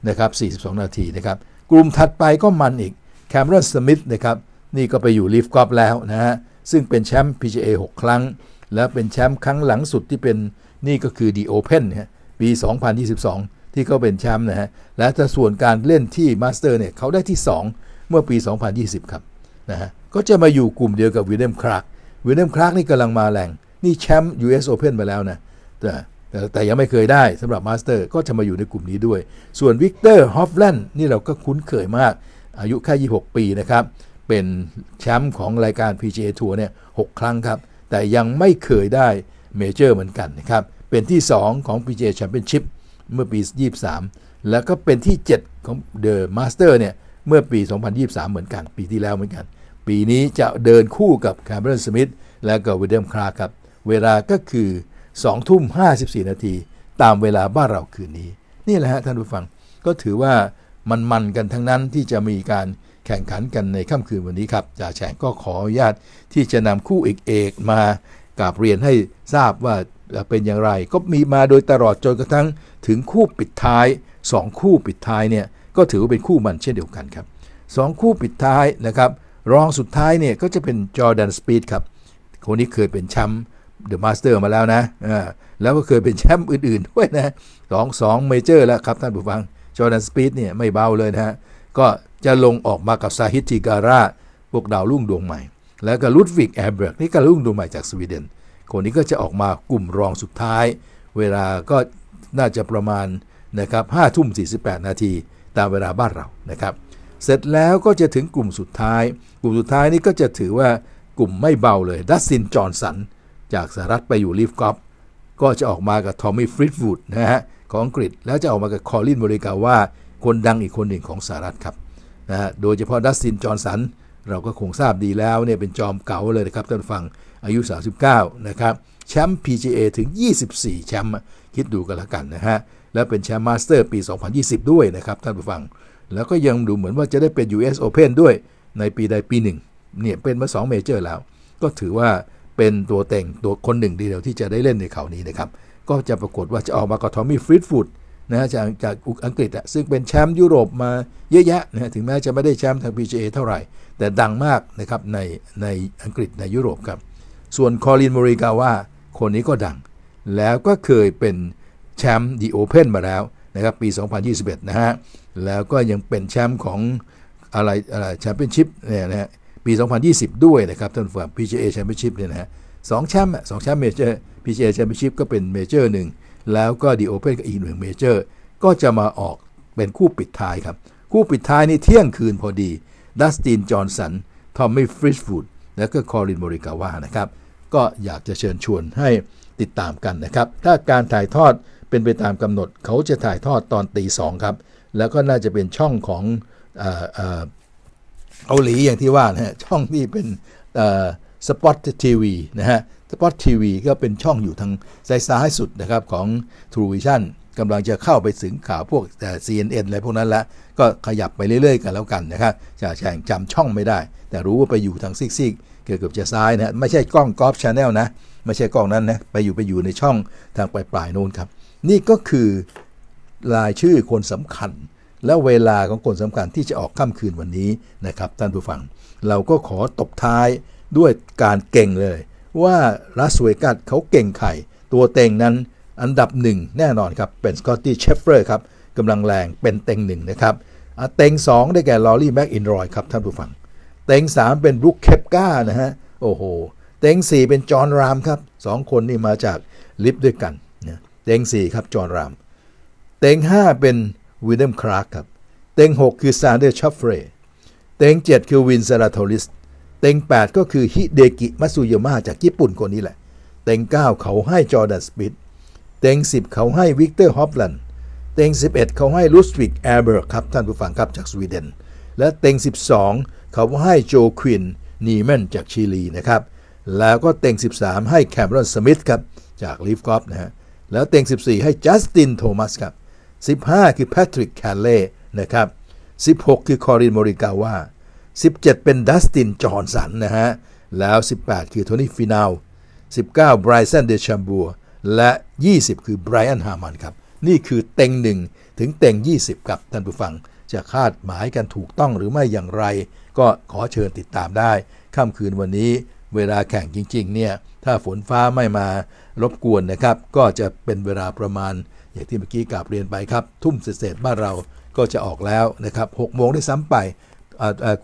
นะครับ42 นาทีนะครับกลุ่มถัดไปก็มันอีกแคมรอนสมิธนะครับนี่ก็ไปอยู่ลีฟกอฟแล้วนะฮะซึ่งเป็นแชมป์ PGA 6 ครั้ง และเป็นแชมป์ครั้งหลังสุดที่เป็นนี่ก็คือด e โอเพนปี 2022 ที่เขาเป็นแชมป์นะฮะและถ้าส่วนการเล่นที่มาสเตอร์เนี่ยเขาได้ที่2 เมื่อปี 2020ครับนะฮะก็จะมาอยู่กลุ่มเดียวกับวิลเลียมคลาร์กวิลเลียมคลาร์กนี่กำลังมาแรง นี่แชมป์ US Open มาแล้วนะ แต่แต่ยังไม่เคยได้สำหรับมาสเตอร์ ก็จะมาอยู่ในกลุ่มนี้ด้วย ส่วนวิกเตอร์ฮอฟแลนด์นี่เราก็คุ้นเคยมาก อายุแค่ 26 ปีนะครับ เป็นแชมป์ของรายการ PGA ทัวร์เนี่ย6ครั้งครับ แต่ยังไม่เคยได้เมเจอร์เหมือนกันนะครับ เป็นที่ 2 ของ PGA Championship เมื่อปี 23 แล้วก็เป็นที่ 7 ของ The Master เนี่ยเมื่อปี 2023 เหมือนกัน ปีที่แล้วเหมือนกันปีนี้จะเดินคู่กับแคมเบรนสมิธและก็วิลเลียมคลาครับ เวลาก็คือ 2 ทุ่ม 54 นาที ตามเวลาบ้านเราคืนนี้ นี่แหละฮะท่านผู้ฟัง ก็ถือว่ามันมันกันทั้งนั้นที่จะมีการแข่งขันกันในค่ำคืนวันนี้ครับ จ่าแฉงก็ขออนุญาตที่จะนำคู่เอกเอกมากราบเรียนให้ทราบว่าเป็นอย่างไร ก็มีมาโดยตลอดจนกระทั่งถึงคู่ปิดท้าย 2 คู่ปิดท้ายเนี่ย ก็ถือว่าเป็นคู่มันเช่นเดียวกันครับ 2 คู่ปิดท้ายนะครับรองสุดท้ายเนี่ยก็จะเป็นจอร์แดนสปีดครับ คนนี้เคยเป็นแชมป์เดอะมาสเตอร์มาแล้วนะแล้วก็เคยเป็นแชมป์อื่นๆ ด้วยนะสองสองเมเจอร์แล้วครับ ท่านผู้ฟังจอร์แดนสปีดเนี่ยไม่เบาเลยนะฮะก็จะลงออกมากับซาฮิติการาพวกดาวรุ่งดวงใหม่ แล้วก็ลุดวิกแอร์เบิร์กนี่ก็รุ่งดวงใหม่จากสวีเดน คนนี้ก็จะออกมากลุ่มรองสุดท้าย เวลาก็น่าจะประมาณนะครับห้าทุ่มสปดนาทีตามเวลาบ้านเรานะครับเสร็จแล้วก็จะถึงกลุ่มสุดท้าย กลุ่มสุดท้ายนี่ก็จะถือว่ากลุ่มไม่เบาเลยดัสซินจอร์สัน จากสหรัฐไปอยู่ลีฟกอฟก็จะออกมากับทอมมี่ฟริตวูดนะฮะของอังกฤษแล้วจะออกมากับคอลินบริกาว่า คนดังอีกคนหนึ่งของสหรัฐครับนะฮะโดยเฉพาะดัสซินจอร์สันเราก็คงทราบดีแล้วเนี่ยเป็นจอมเก่าเลยนะครับท่านฟังอายุ 39 นะครับแชมป์ PGA ถึง 24 แชมป์คิดดูกันละกันนะฮะและเป็นแชมป์มาสเตอร์ปี 2020 ด้วยนะครับท่านผู้ฟังแล้วก็ยังดูเหมือนว่าจะได้เป็น US Open ด้วยในปีใดปีหนึ่ง เนี่ยเป็นมา2เมเจอร์แล้ว ก็ถือว่าเป็นตัวแต่งตัวคนหนึ่งเดียวที่จะได้เล่นในเขานี้นะครับ ก็จะปรากฏว่าจะออกมากับทอมมี่ฟริดฟูดนะจากจากอังกฤษอะซึ่งเป็นแชมป์ยุโรปมาเยอะแยะนะ ถึงแม้จะไม่ได้แชมป์ทาง PGA เท่าไหร่ แต่ดังมากนะครับในในอังกฤษในยุโรปครับ ส่วนคอลินมอริกาว่าคนนี้ก็ดัง แล้วก็เคยเป็นแชมป์ดีโอเพนมาแล้วนะครับปี 2021นะฮะแล้วก็ยังเป็นแชมป์ของอะไรอะไรแชมเปี้ยนชิพเนี่ยนะฮะปี 2020 ด้วยนะครับท่านผู้ชมง PGA แชมเปี้ยนชิพเนี่ยนะฮะสองแชมป์สองแชมป์เมเจอร์ PGA แชมเปี้ยนชิพก็เป็นเมเจอร์หนึ่งแล้วก็ดีโอเพนก็อีกหนึ่งเมเจอร์ก็จะมาออกเป็นคู่ปิดท้ายครับ คู่ปิดท้ายนี่เที่ยงคืนพอดีดัสตินจอห์นสันทอมมี่ฟริชฟูดแล้วก็คอรินโมริกาวานะครับก็อยากจะเชิญชวนให้ติดตามกันนะครับ ถ้าการถ่ายทอดเป็นไปตามกำหนดเขาจะถ่ายทอดตอนตีสองครับแล้วก็น่าจะเป็นช่องของเกาหลีอย่างที่ว่านะฮะช่องที่เป็นสปอตทีวีนะฮะสปอตทีวีก็เป็นช่องอยู่ทางซ้ายซ้ายสุดนะครับของทรูวิชั่นกำลังจะเข้าไปถึงข่าวพวก CNN อะไรพวกนั้นละก็ขยับไปเรื่อยๆ กันแล้วกันนะครับจะแช่งจำช่องไม่ได้ แต่รู้ว่าไปอยู่ทางซีกๆเกือบจะซ้ายนะไม่ใช่กล้องกอล์ฟชาแนลนะไม่ใช่กล้องนั้นนะไปอยู่ไปอยู่ในช่องทางปลายๆโน้นครับนี่ก็คือรายชื่อคนสำคัญ และเวลาของคนสำคัญที่จะออกค่าคืนวันนี้นะครับท่านผู้ฟัง เราก็ขอตบท้ายด้วยการเก่งเลย ว่าลาสเวกัสเขาเก่งไข่ ตัวเต็งนั้นอันดับหนึ่งแน่นอนครับเป็นสกอตตี้เชฟเฟอร์ครับกำลังแรงเป็นเต็งหนึ่งนะครับเต็ง2 ได้แก่ลอรี่แม็กอินรอย ครับท่านผู้ฟังเต็ง3 เป็นบรุคเคปก้านะฮะโอ้โหเต็ง4 เป็นจอห์นรามครับ2คนนี่มาจากลิฟด้วยกันนะเต็ง4ครับจอห์นรามเต็ง 5 เป็นวิลเลียมคลาร์กครับ เต็ง 6 คือซานเดอร์ชอฟเฟร เต็ง 7 คือวินซาราโทลิส เต็ง8 ก็คือฮิเดกิมัสุยามะจากญี่ปุ่นคนนี้แหละ เต็ง 9 เขาให้จอร์แดนสปิด เต็ง 10 เขาให้วิกเตอร์ฮอปลันเต็ง 11 เขาให้ลุสวิกแอร์เบิร์กครับท่านผู้ฟังครับจากสวีเดน และเต็ง 12 เขาให้โจควินนีแมนจากชิลีนะครับ แล้วก็เต็ง 13 ให้แคมรอนสมิธครับจากลีฟกอฟนะฮะ แล้วเต็ง 14 ให้จัสตินโทมัสครับ15 คือแพทริกแคลเล่นะครับ 16 คือคอรินมอริกาว่า17 เป็นดัสตินจอห์นสันนะฮะ แล้ว 18 คือโทนี่ฟินาล19ไบรซันเดชัมบัวและ 20 คือไบรอันฮามันครับ นี่คือเต็งหนึ่งถึงเต็ง 20ครับท่านผู้ฟังจะคาดหมายกันถูกต้องหรือไม่อย่างไร ก็ขอเชิญติดตามได้ค่ำคืนวันนี้เวลาแข่งจริงๆ เนี่ย ถ้าฝนฟ้าไม่มารบกวนนะครับ ก็จะเป็นเวลาประมาณอย่างที่เมื่อกี้กาบเรียนไปครับทุ่มเศษบ้านเราก็จะออกแล้วนะครับหกโมงได้ซ้ำไป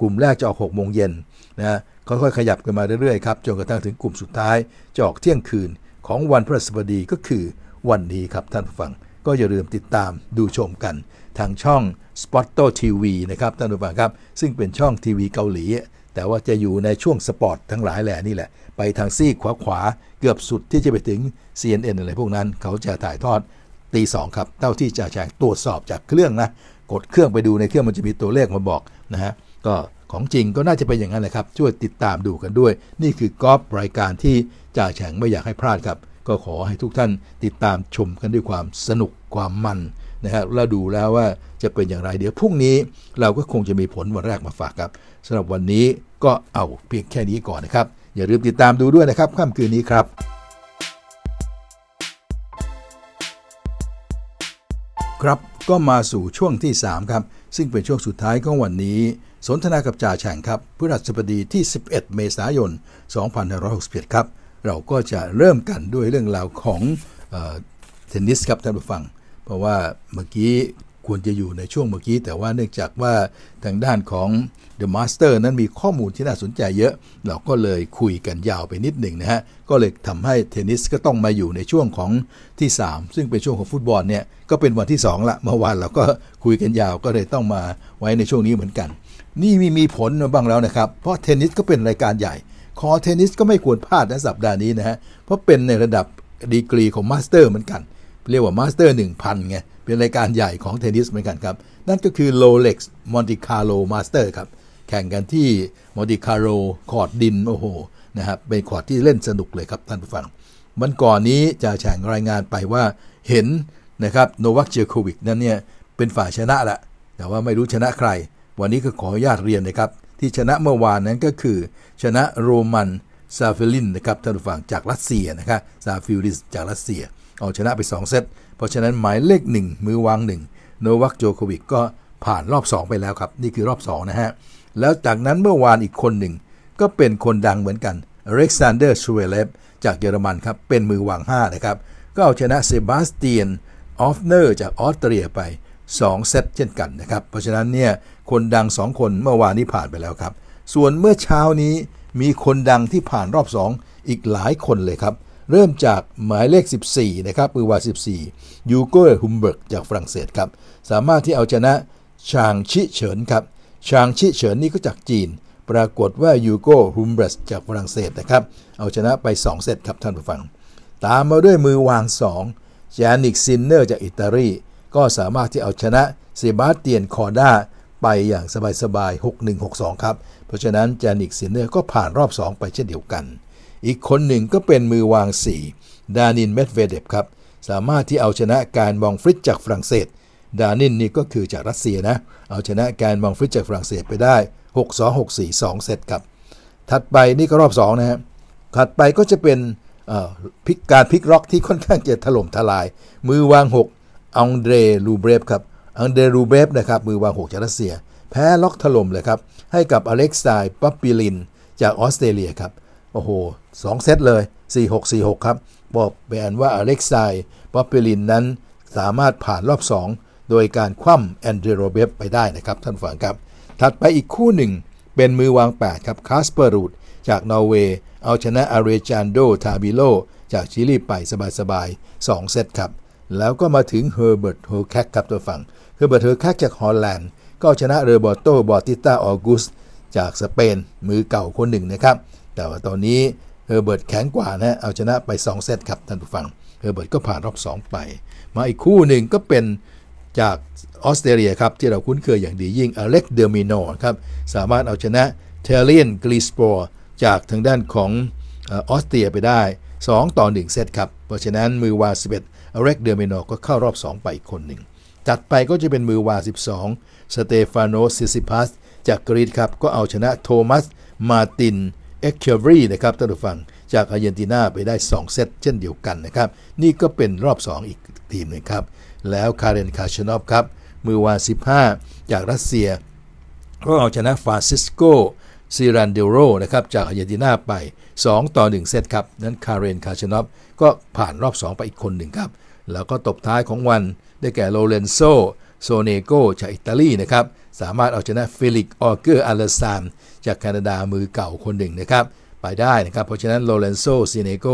กลุ่มแรกจะออก6กโมงเย็นนะค่อยๆขยับกันมาเรื่อยๆครับจนกระทั่งถึงกลุ่มสุดท้าย จะออกเที่ยงคืนของวันพระสบดีก็คือวันนี้ ครับท่านผู้ฟัง ก็อย่าลืมติดตามดูชมกัน ทางช่อง s p o t ต TV นะครับท่านผู้ฟังครับซึ่งเป็นช่องทีวีเกาหลีแต่ว่าจะอยู่ในช่วงสปอร์ตทั้งหลายแหละนี่แหละไปทางซีกขวาๆเกือบสุดที่จะไปถึง CNN อะไรพวกนั้นเขาจะถ่ายทอดตีสองครับเท่าที่จะแจ้งตรวจสอบจากเครื่องนะ กดเครื่องไปดูในเครื่องมันจะมีตัวเลขมาบอกนะฮะ ก็ของจริงก็น่าจะเป็นอย่างนั้นแหละครับ ช่วยติดตามดูกันด้วย นี่คือกอล์ฟรายการที่จ่าแฉงไม่อยากให้พลาดครับ ก็ขอให้ทุกท่านติดตาม ชมกันด้วยความสนุกความมันนะครับแล้วดูแล้วว่าจะเป็นอย่างไรเดี๋ยวพรุ่งนี้ เราก็คงจะมีผลวันแรกมาฝากครับสำหรับวันนี้ก็เอาเพียงแค่นี้ก่อนนะครับ อย่าลืมติดตามดูด้วยนะครับค่ำคืนนี้ครับครับ ก็มาสู่ช่วงที่ 3 ครับ ซึ่งเป็นช่วงสุดท้ายของวันนี้ สนทนากับจ่าแฉ่งครับพฤหัสบดีที่ 11 เมษายน 2561 ครับ เราก็จะเริ่มกันด้วยเรื่องราวของเทนนิสครับท่านผู้ฟัง เพราะว่าเมื่อกี้ควรจะอยู่ในช่วงเมื่อกี้แต่ว่าเนื่องจากว่าทางด้านของ The Master นั้นมีข้อมูลที่น่าสนใจเยอะ เราก็เลยคุยกันยาวไปนิดหนึ่งนะฮะก็เลยทำให้เทนนิสก็ต้องมาอยู่ในช่วงของที่ 3 ซึ่งเป็นช่วงของฟุตบอลเนี่ยก็เป็นวันที่2ละเมื่อวานเราก็คุยกันยาวก็เลยต้องมาไว้ในช่วงนี้เหมือนกัน นี่มีมีผลบ้างแล้วนะครับเพราะเทนนิสก็เป็นรายการใหญ่คอเทนนิสก็ไม่ควรพลาดนะสัปดาห์นี้นะฮะเพราะเป็นในระดับดีกรีของมาสเตอร์เหมือนกันเรียกว่ามาสเตอร์หนึ่งพันไงเป็นรายการใหญ่ของเทนนิสเหมือนกันครับ นั่นก็คือโเล็กซ์มอนติคาร์โลมาสเตอร์ครับแข่งกันที่มอนติคาร์โลคอร์ดดินโอ้โหนะครับเป็นคอร์ดที่เล่นสนุกเลยครับท่านผู้ฟังวันก่อนนี้จะแฉ่งรายงานไปว่าเห็นนะครับโนวัคเจโควิกนั้นเนี่ย เป็นฝ่ายชนะละ แต่ว่าไม่รู้ชนะใคร วันนี้ก็ขออนุญาตเรียนนะครับ ที่ชนะเมื่อวานนั้นก็คือ ชนะโรมันซาฟิลินนะครับท่านผู้ฟังจากรัสเซียนะครับซาฟิลินจากรัสเซียเอาชนะไป 2 เซต เพราะฉะนั้นหมายเลข 1 มือวาง1โนวัคโจโควิกก็ผ่านรอบ 2 ไปแล้วครับ นี่คือรอบ 2 นะฮะ แล้วจากนั้นเมื่อวานอีกคนหนึ่ง ก็เป็นคนดังเหมือนกันเร็กซานเดอร์ชูเวเลฟจากเยอรมันครับเป็นมือวาง 5 นะครับ ก็เอาชนะเซบาสเตียนออฟเนอร์จากออสเตรียไป 2 เซตเช่นกันนะครับ เพราะฉะนั้นเนี่ยคนดัง 2 คนเมื่อวานนี้ผ่านไปแล้วครับ ส่วนเมื่อเช้านี้มีคนดังที่ผ่านรอบ 2 อีกหลายคนเลยครับเริ่มจากหมายเลข 14 นะครับมือวา14ยูโกฮุมเบิร์กจากฝรั่งเศสครับ สามารถที่เอาชนะ ชางชิเฉินครับ ชางชิเฉินนี่ก็จากจีน ปรากฏว่ายูโกฮุมเบิร์กจากฝรั่งเศสนะครับ เอาชนะไป 2เซตครับท่านผู้ฟัง ตามมาด้วยมือวาง2แจนิกซินเนอร์จากอิตาลีก็สามารถที่เอาชนะเซบาสเตียนคอร์ด้าไปอย่างสบายๆ6162ครับเพราะฉะนั้นแจนิกซินเนอร์ก็ผ่านรอบ 2 ไปเช่นเดียวกันอีกคนหนึ่งก็เป็นมือวางสีดานินเมดเวเดบครับ สามารถที่เอาชนะการมองฟริตจากฝรั่งเศส ดานินนี่ก็คือจากรัสเซียนะ เอาชนะการมองฟริตจากฝรั่งเศสไปได้ 6 2 6 4 2เซตครับถัดไปนี่ก็รอบ2นะฮะถัดไปก็จะเป็นพิกการพลิกล็อกที่ค่อนข้างจะถล่มทลาย มือวาง6อังเดรลูเบรฟครับอังเดรลูเบรฟนะครับมือวาง6จากรัสเซีย แพ้ล็อกถล่มเลยครับให้กับอเล็กซายปัปปิลิน จากออสเตรเลียครับโอ้โห สองเซตเลย4646 ครับ บอกแบนว่าอเล็กายป๊อปเปลินนั้นสามารถผ่านรอบ 2 โดยการคว่ำแอนเดรโรเบฟไปได้นะครับ ท่านฝังครับ ถัดไปอีกคู่หนึ่งเป็นมือวาง8ครับคาสเปอร์รูดจากนอร์เวย์เอาชนะอาเรจานโด ทาบิโลจากชิลีไปสบายๆ2เซตครับ แล้วก็มาถึงเฮอร์เบิร์ตเฮอร์แคกครับตัวฝั่งเฮอร์เบิร์ตเฮอร์แคกจากฮอลแลนด์ก็ชนะเรเบอร์โต บอติต้า ออกุสจากสเปนมือเก่าคนหนึ่งนะครับแต่ว่าตอนนี้เฮอร์เบิร์ตแข็งกว่านะ เอาชนะไป 2 เซตครับท่านผู้ฟังเฮอร์เบิร์ตก็ผ่านรอบ2 ไป มาอีกคู่หนึ่งก็เป็นจากออสเตรเลียครับที่เราคุ้นเคยอย่างดียิ่ง อเล็ก เดอร์มิโนครับ สามารถเอาชนะเทเลียน กรีสปอร์จากทางด้านของออสเตรียไปได้ 2ต่อ1เซตครับ เพราะฉะนั้นมือวา11อเล็ก เดอร์มิโนก็เข้ารอบ 2 ไปอีกคนหนึ่งจัดไปก็จะเป็นมือวา 12สเตฟานโนซิซิพัสจากกรีซครับ ก็เอาชนะโทมัส มาตินเอ็กเชอรีนะครับท่านผู้ฟัง จากอาร์เจนตินาไปได้ 2 เซต เช่นเดียวกันนะครับ นี่ก็เป็นรอบ 2 อีกทีมหนึ่งครับ แล้วคาร์เรนคาชโนฟครับ มือวาน15 จากรัสเซีย ก็เอาชนะฟาซิสโกซีรันเดโรนะครับ จากอาร์เจนตินาไป 2 ต่อ 1 เซตครับ นั้นคาร์เรนคาชโนฟก็ผ่านรอบ 2 ไปอีกคนหนึ่งครับ แล้วก็ตบท้ายของวันได้แก่โลเรนโซโซเนโกจากอิตาลีนะครับสามารถเอาชนะเฟลิก ออเกอร์อาร์ซานจากแคนาดามือเก่าคนหนึ่งนะครับ ไปได้นะครับเพราะฉะนั้นโลเรนโซซีเนโก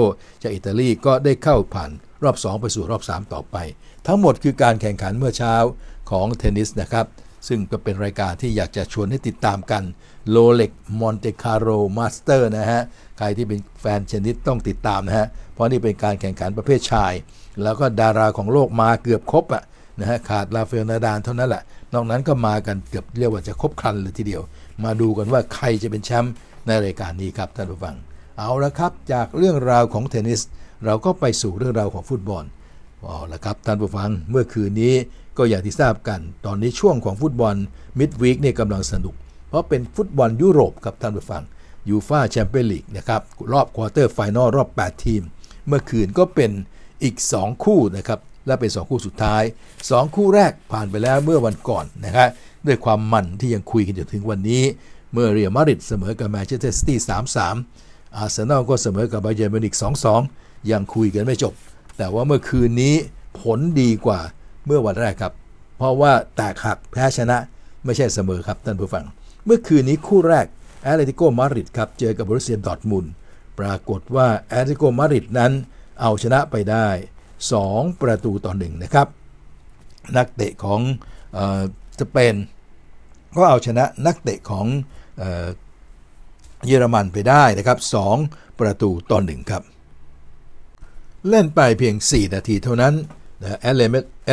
จากอิตาลีก็ได้เข้าผ่าน รอบ 2 ไปสู่รอบ 3 ต่อไป ทั้งหมดคือการแข่งขันเมื่อเช้าของเทนนิสนะครับ ซึ่งก็เป็นรายการที่อยากจะชวนให้ติดตามกันโลเล็กมอนเตคาร์โรมาสเตอร์นะฮะ ใครที่เป็นแฟนเทนนิสต้องติดตามนะฮะ เพราะนี่เป็นการแข่งขันประเภทชาย แล้วก็ดาราของโลกมาเกือบครบอะนะฮะขาดลาเฟลนาดานเท่านั้นแหละนอกนั้นก็มากันเกือบเรียกว่าจะครบครันเลยทีเดียว มาดูกันว่าใครจะเป็นแชมป์ในรายการนี้ครับท่านผู้ฟัง เอาละครับจากเรื่องราวของเทนนิสเราก็ไปสู่เรื่องราวของฟุตบอลเอาละครับท่านผู้ฟังเมื่อคืนนี้ก็อย่างที่ทราบกันตอนนี้ช่วงของฟุตบอลมิดวีคเนี่ยกำลังสนุกเพราะเป็นฟุตบอลยุโรปครับท่านผู้ฟังยูฟาแชมเปี้ยนลีกนะครับรอบควอเตอร์ไฟนอลรอบ8ทีมเมื่อคืนก็เป็นอีก 2 คู่นะครับและเป็น 2 คู่สุดท้าย 2 คู่แรกผ่านไปแล้วเมื่อวันก่อนนะครับด้วยความมันที่ยังคุยกันจนถึงวันนี้ เมื่อเรียมาริดเสมอกับแมนเชสเตอร์ซิตี้3-3อาร์เซนอลก็เสมอกับบาเยอร์มิวนิก2-2 ยังคุยกันไม่จบ แต่ว่าเมื่อคืนนี้ผลดีกว่าเมื่อวันแรกครับ เพราะว่าแตกหักแพ้ชนะไม่ใช่เสมอครับท่านผู้ฟัง เมื่อคืนนี้คู่แรกแอตเลติโกมาริดครับเจอกับบริเซียดอทมุนปรากฏว่าแอตเลติโกมาริดนั้นเอาชนะไปได้2 ประตูต่อ1นะครับ นักเตะของสเปน ก็เอาชนะนักเตะของเยอรมันไปได้นะครับ 2 ประตูต่อ1ครับ เล่นไปเพียง 4 นาทีเท่านั้นแอตเ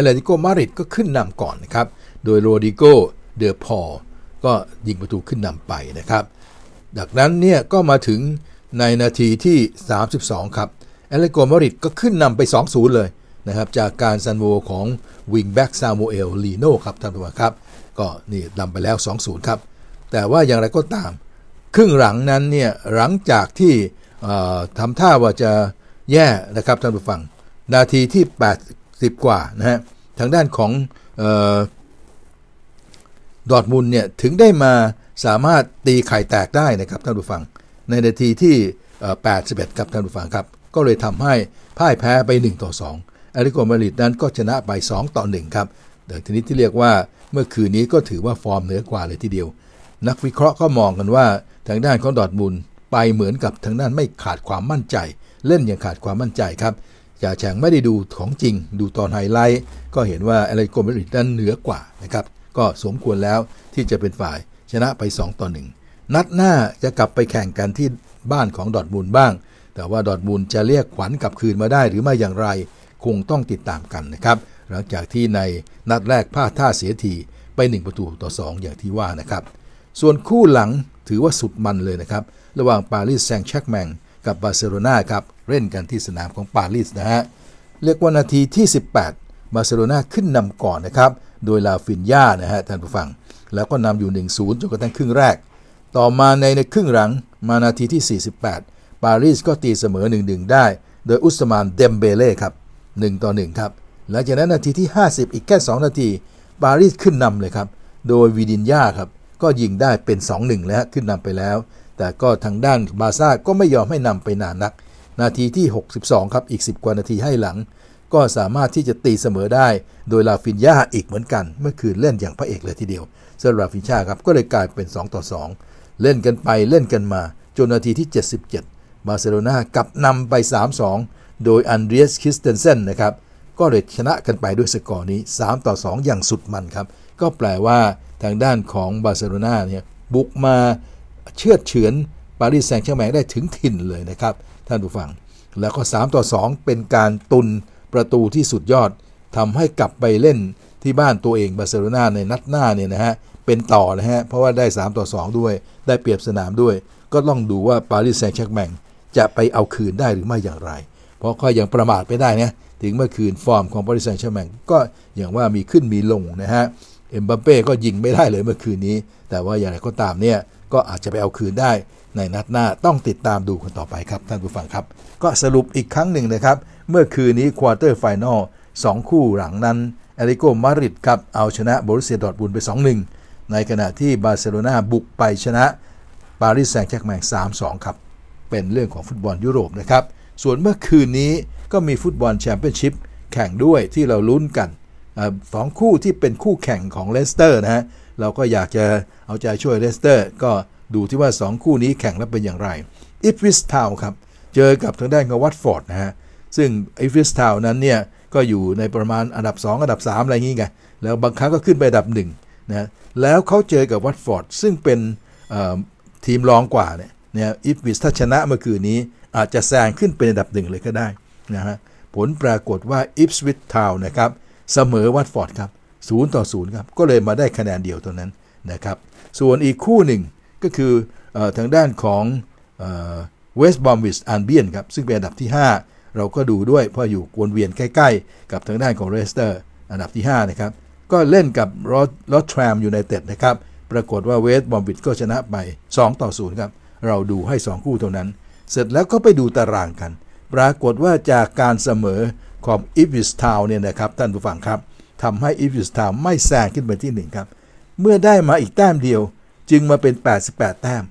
ลติโกมาริดก็ขึ้นนำก่อนนะครับ โดยโรดิโกเดอพอก็ยิงประตูขึ้นนำไปนะครับ ดังนั้นเนี่ยก็มาถึงในนาทีที่ 32 ครับแอตเลติโกมาริดก็ขึ้นนำไป 2-0 เลยนะครับจากการซันโวของวิงแบ็กซามูเอลลีโน่ครับท่านผู้ชมครับ ก็นี่นำไปแล้ว 2-0ครับ แต่ว่าอย่างไรก็ตาม ครึ่งหลังนั้นเนี่ยหลังจากที่ทำท่าว่าจะแย่นะครับท่านผู้ฟัง นาทีที่ 80 กว่านะฮะทางด้านของดอทมุลเนี่ยถึงได้มาสามารถตีไข่แตกได้นะครับท่านผู้ฟัง ในนาทีที่ 81ครับท่านผู้ฟังครับก็เลยทำให้พ่ายแพ้ไป 1 ต่อ2อาริโกมาริดนั้นก็ชนะไป 2 ต่อ 1 ครับแต่ทีนี้ที่เรียกว่า เมื่อคืนนี้ก็ถือว่าฟอร์มเหนือกว่าเลยทีเดียว นักวิเคราะห์ก็มองกันว่า ทางด้านของดอดมุลไปเหมือนกับทางด้านไม่ขาดความมั่นใจ เล่นอย่างขาดความมั่นใจครับจ่าแฉงไม่ได้ดูของจริง ดูตอนไฮไลท์ก็เห็นว่าอลริโกมาริดนั้นเหนือกว่านะครับ ก็สมควรแล้วที่จะเป็นฝ่ายชนะไป 2ต่อ1นัดหน้าจะกลับไปแข่งกันที่บ้านของดอดมุลบ้างแต่ว่าดอดมูลจะเรียกขวัญกลับคืนมาได้หรือไม่อย่างไร คงต้องติดตามกันนะครับ หลังจากที่ในนัดแรกพลาดท่าเสียที ไป 1 ประตู ต่อ 2 อย่างที่ว่านะครับ ส่วนคู่หลังถือว่าสุดมันเลยนะครับ ระหว่างปารีสแซงต์แชกแมงกับบาร์เซโลนาครับเล่นกันที่สนามของปารีสนะฮะเรียกว่านาทีที่ 18บาร์เซโลนาขึ้นนำก่อนนะครับ โดยลาฟินยานะฮะท่านผู้ฟัง แล้วก็นำอยู่1-0จนกระทั่งครึ่งแรก ต่อมาในในครึ่งหลังมานาทีที่ 48ปารีสก็ตีเสมอ 1-1 ได้ โดยอุสมานเดมเบเล่ครับ1ต่อ1ครับหลังจากนั้นนาทีที่ 50 อีกแค่ 2 นาทีปารีสขึ้นนำเลยครับ โดยวีดินยาครับ ก็ยิงได้เป็น 2-1 แล้ว ขึ้นนำไปแล้ว แต่ก็ทางด้านบาซ่าก็ไม่ยอมให้นำไปนานนัก นาทีที่ 62 ครับ อีก 10 กว่านาทีให้หลัง ก็สามารถที่จะตีเสมอได้ โดยลาฟินยาอีกเหมือนกันเมื่อคืนเล่นอย่างพระเอกเลยทีเดียวเซอร์ลาฟินชาครับก็เลยกลายเป็น2ต่อ2เล่นกันไปเล่นกันมาจนนาทีที่ 77บาร์เซโลนากับนำไป 3-2 โดยอันเดรียสคริสเตนเซนนะครับก็เลยชนะกันไปด้วยสกอร์นี้3ต่อ2 อย่างสุดมันครับ ก็แปลว่าทางด้านของบาร์เซโลนาเนี่ยบุกมาเชือดเฉือนปารีสแซงต์แชร์แมงได้ถึงถิ่นเลยนะครับ ท่านผู้ฟัง แล้วก็3ต่อ2 เป็นการตุนประตูที่สุดยอดทำให้กลับไปเล่นที่บ้านตัวเองบาร์เซโลนาในนัดหน้าเนี่ยนะฮะเป็นต่อนะฮะ เพราะว่าได้3ต่อ2 ด้วยได้เปรียบสนามด้วย ก็ต้องดูว่าปารีสแซงต์แชร์แมงจะไปเอาคืนได้หรือไม่อย่างไร เพราะก็ยังประมาทไม่ได้นะถึงเมื่อคืนฟอร์มของบริษัทเชมแมงก็อย่างว่ามีขึ้นมีลงนะฮะ เอ็มบัปเป้ก็ยิงไม่ได้เลยเมื่อคืนนี้ แต่ว่าอย่างไรก็ตามเนี่ย ก็อาจจะไปเอาคืนได้ในนัดหน้าต้องติดตามดูกันต่อไปครับท่านผู้ฟังครับ ก็สรุปอีกครั้งหนึ่งนะครับ เมื่อคืนนี้ควอเตอร์ไฟแนลสองคู่หลังนั้นเอริโกมาริดครับเอาชนะบริเซียดอทบุญไป2-1ในขณะที่บาร์เซโลนาบุกไปชนะ ปารีสแซงต์แชร์แมง3-2ครับเป็นเรื่องของฟุตบอลยุโรปนะครับ ส่วนเมื่อคืนนี้ก็มีฟุตบอลแชมเปี้ยนชิพแข่งด้วยที่เราลุ้นกันสองคู่ที่เป็นคู่แข่งของเลสเตอร์นะฮะ เราก็อยากจะเอาใจช่วยเลสเตอร์ก็ดูที่ว่า 2 คู่นี้แข่งแล้วเป็นอย่างไร อิฟวิสทาวครับ เจอกับทางด้านของวัตฟอร์ดนะฮะ ซึ่งอิฟวิสทาวนั้นเนี่ยก็อยู่ในประมาณอันดับ 2 อันดับ 3 อะไรงี้ไง แล้วบางครั้งก็ขึ้นไปอันดับ1นะ แล้วเขาเจอกับวัตฟอร์ดซึ่งเป็นทีมรองกว่าเนี่ยนะอิฟวิสถ้าชนะเมื่อคืนนี้อาจจะแซงขึ้นเป็นอันดับหนึ่งเลยก็ได้นะฮะผลปรากฏว่าอิฟสวิตทาวนะครับเสมอวัตฟอร์ดครับศูนย์ต่อศูนย์ครับก็เลยมาได้คะแนนเดียวตัวนั้นนะครับส่วนอีกคู่หนึ่งก็คืออทางด้านของเวสต์บอมวิสอันเบียนครับซึ่งเป็นอันดับที่ 5 เราก็ดูด้วยเพราะอยู่วนเวียนใกล้ ๆ กับทางด้านของเรสเตอร์อันดับที่5นะครับก็เล่นกับถอตแทรมอยู่ในเต็ดนะครับปรากฏว่าเวสต์บอมวิสก็ชนะไป2ต่อ0ครับเราดูให้สองคู่เท่านั้น เสร็จแล้วก็ไปดูตารางกัน ปรากฏว่าจากการเสมอของอีฟวิสทาวเนี่ยนะครับท่านผู้ฟังครับ ทำให้อีฟวิสทาวไม่แซงขึ้นไปที่ 1 ครับ เมื่อได้มาอีกแต้มเดียว จึงมาเป็น 88 แต้ม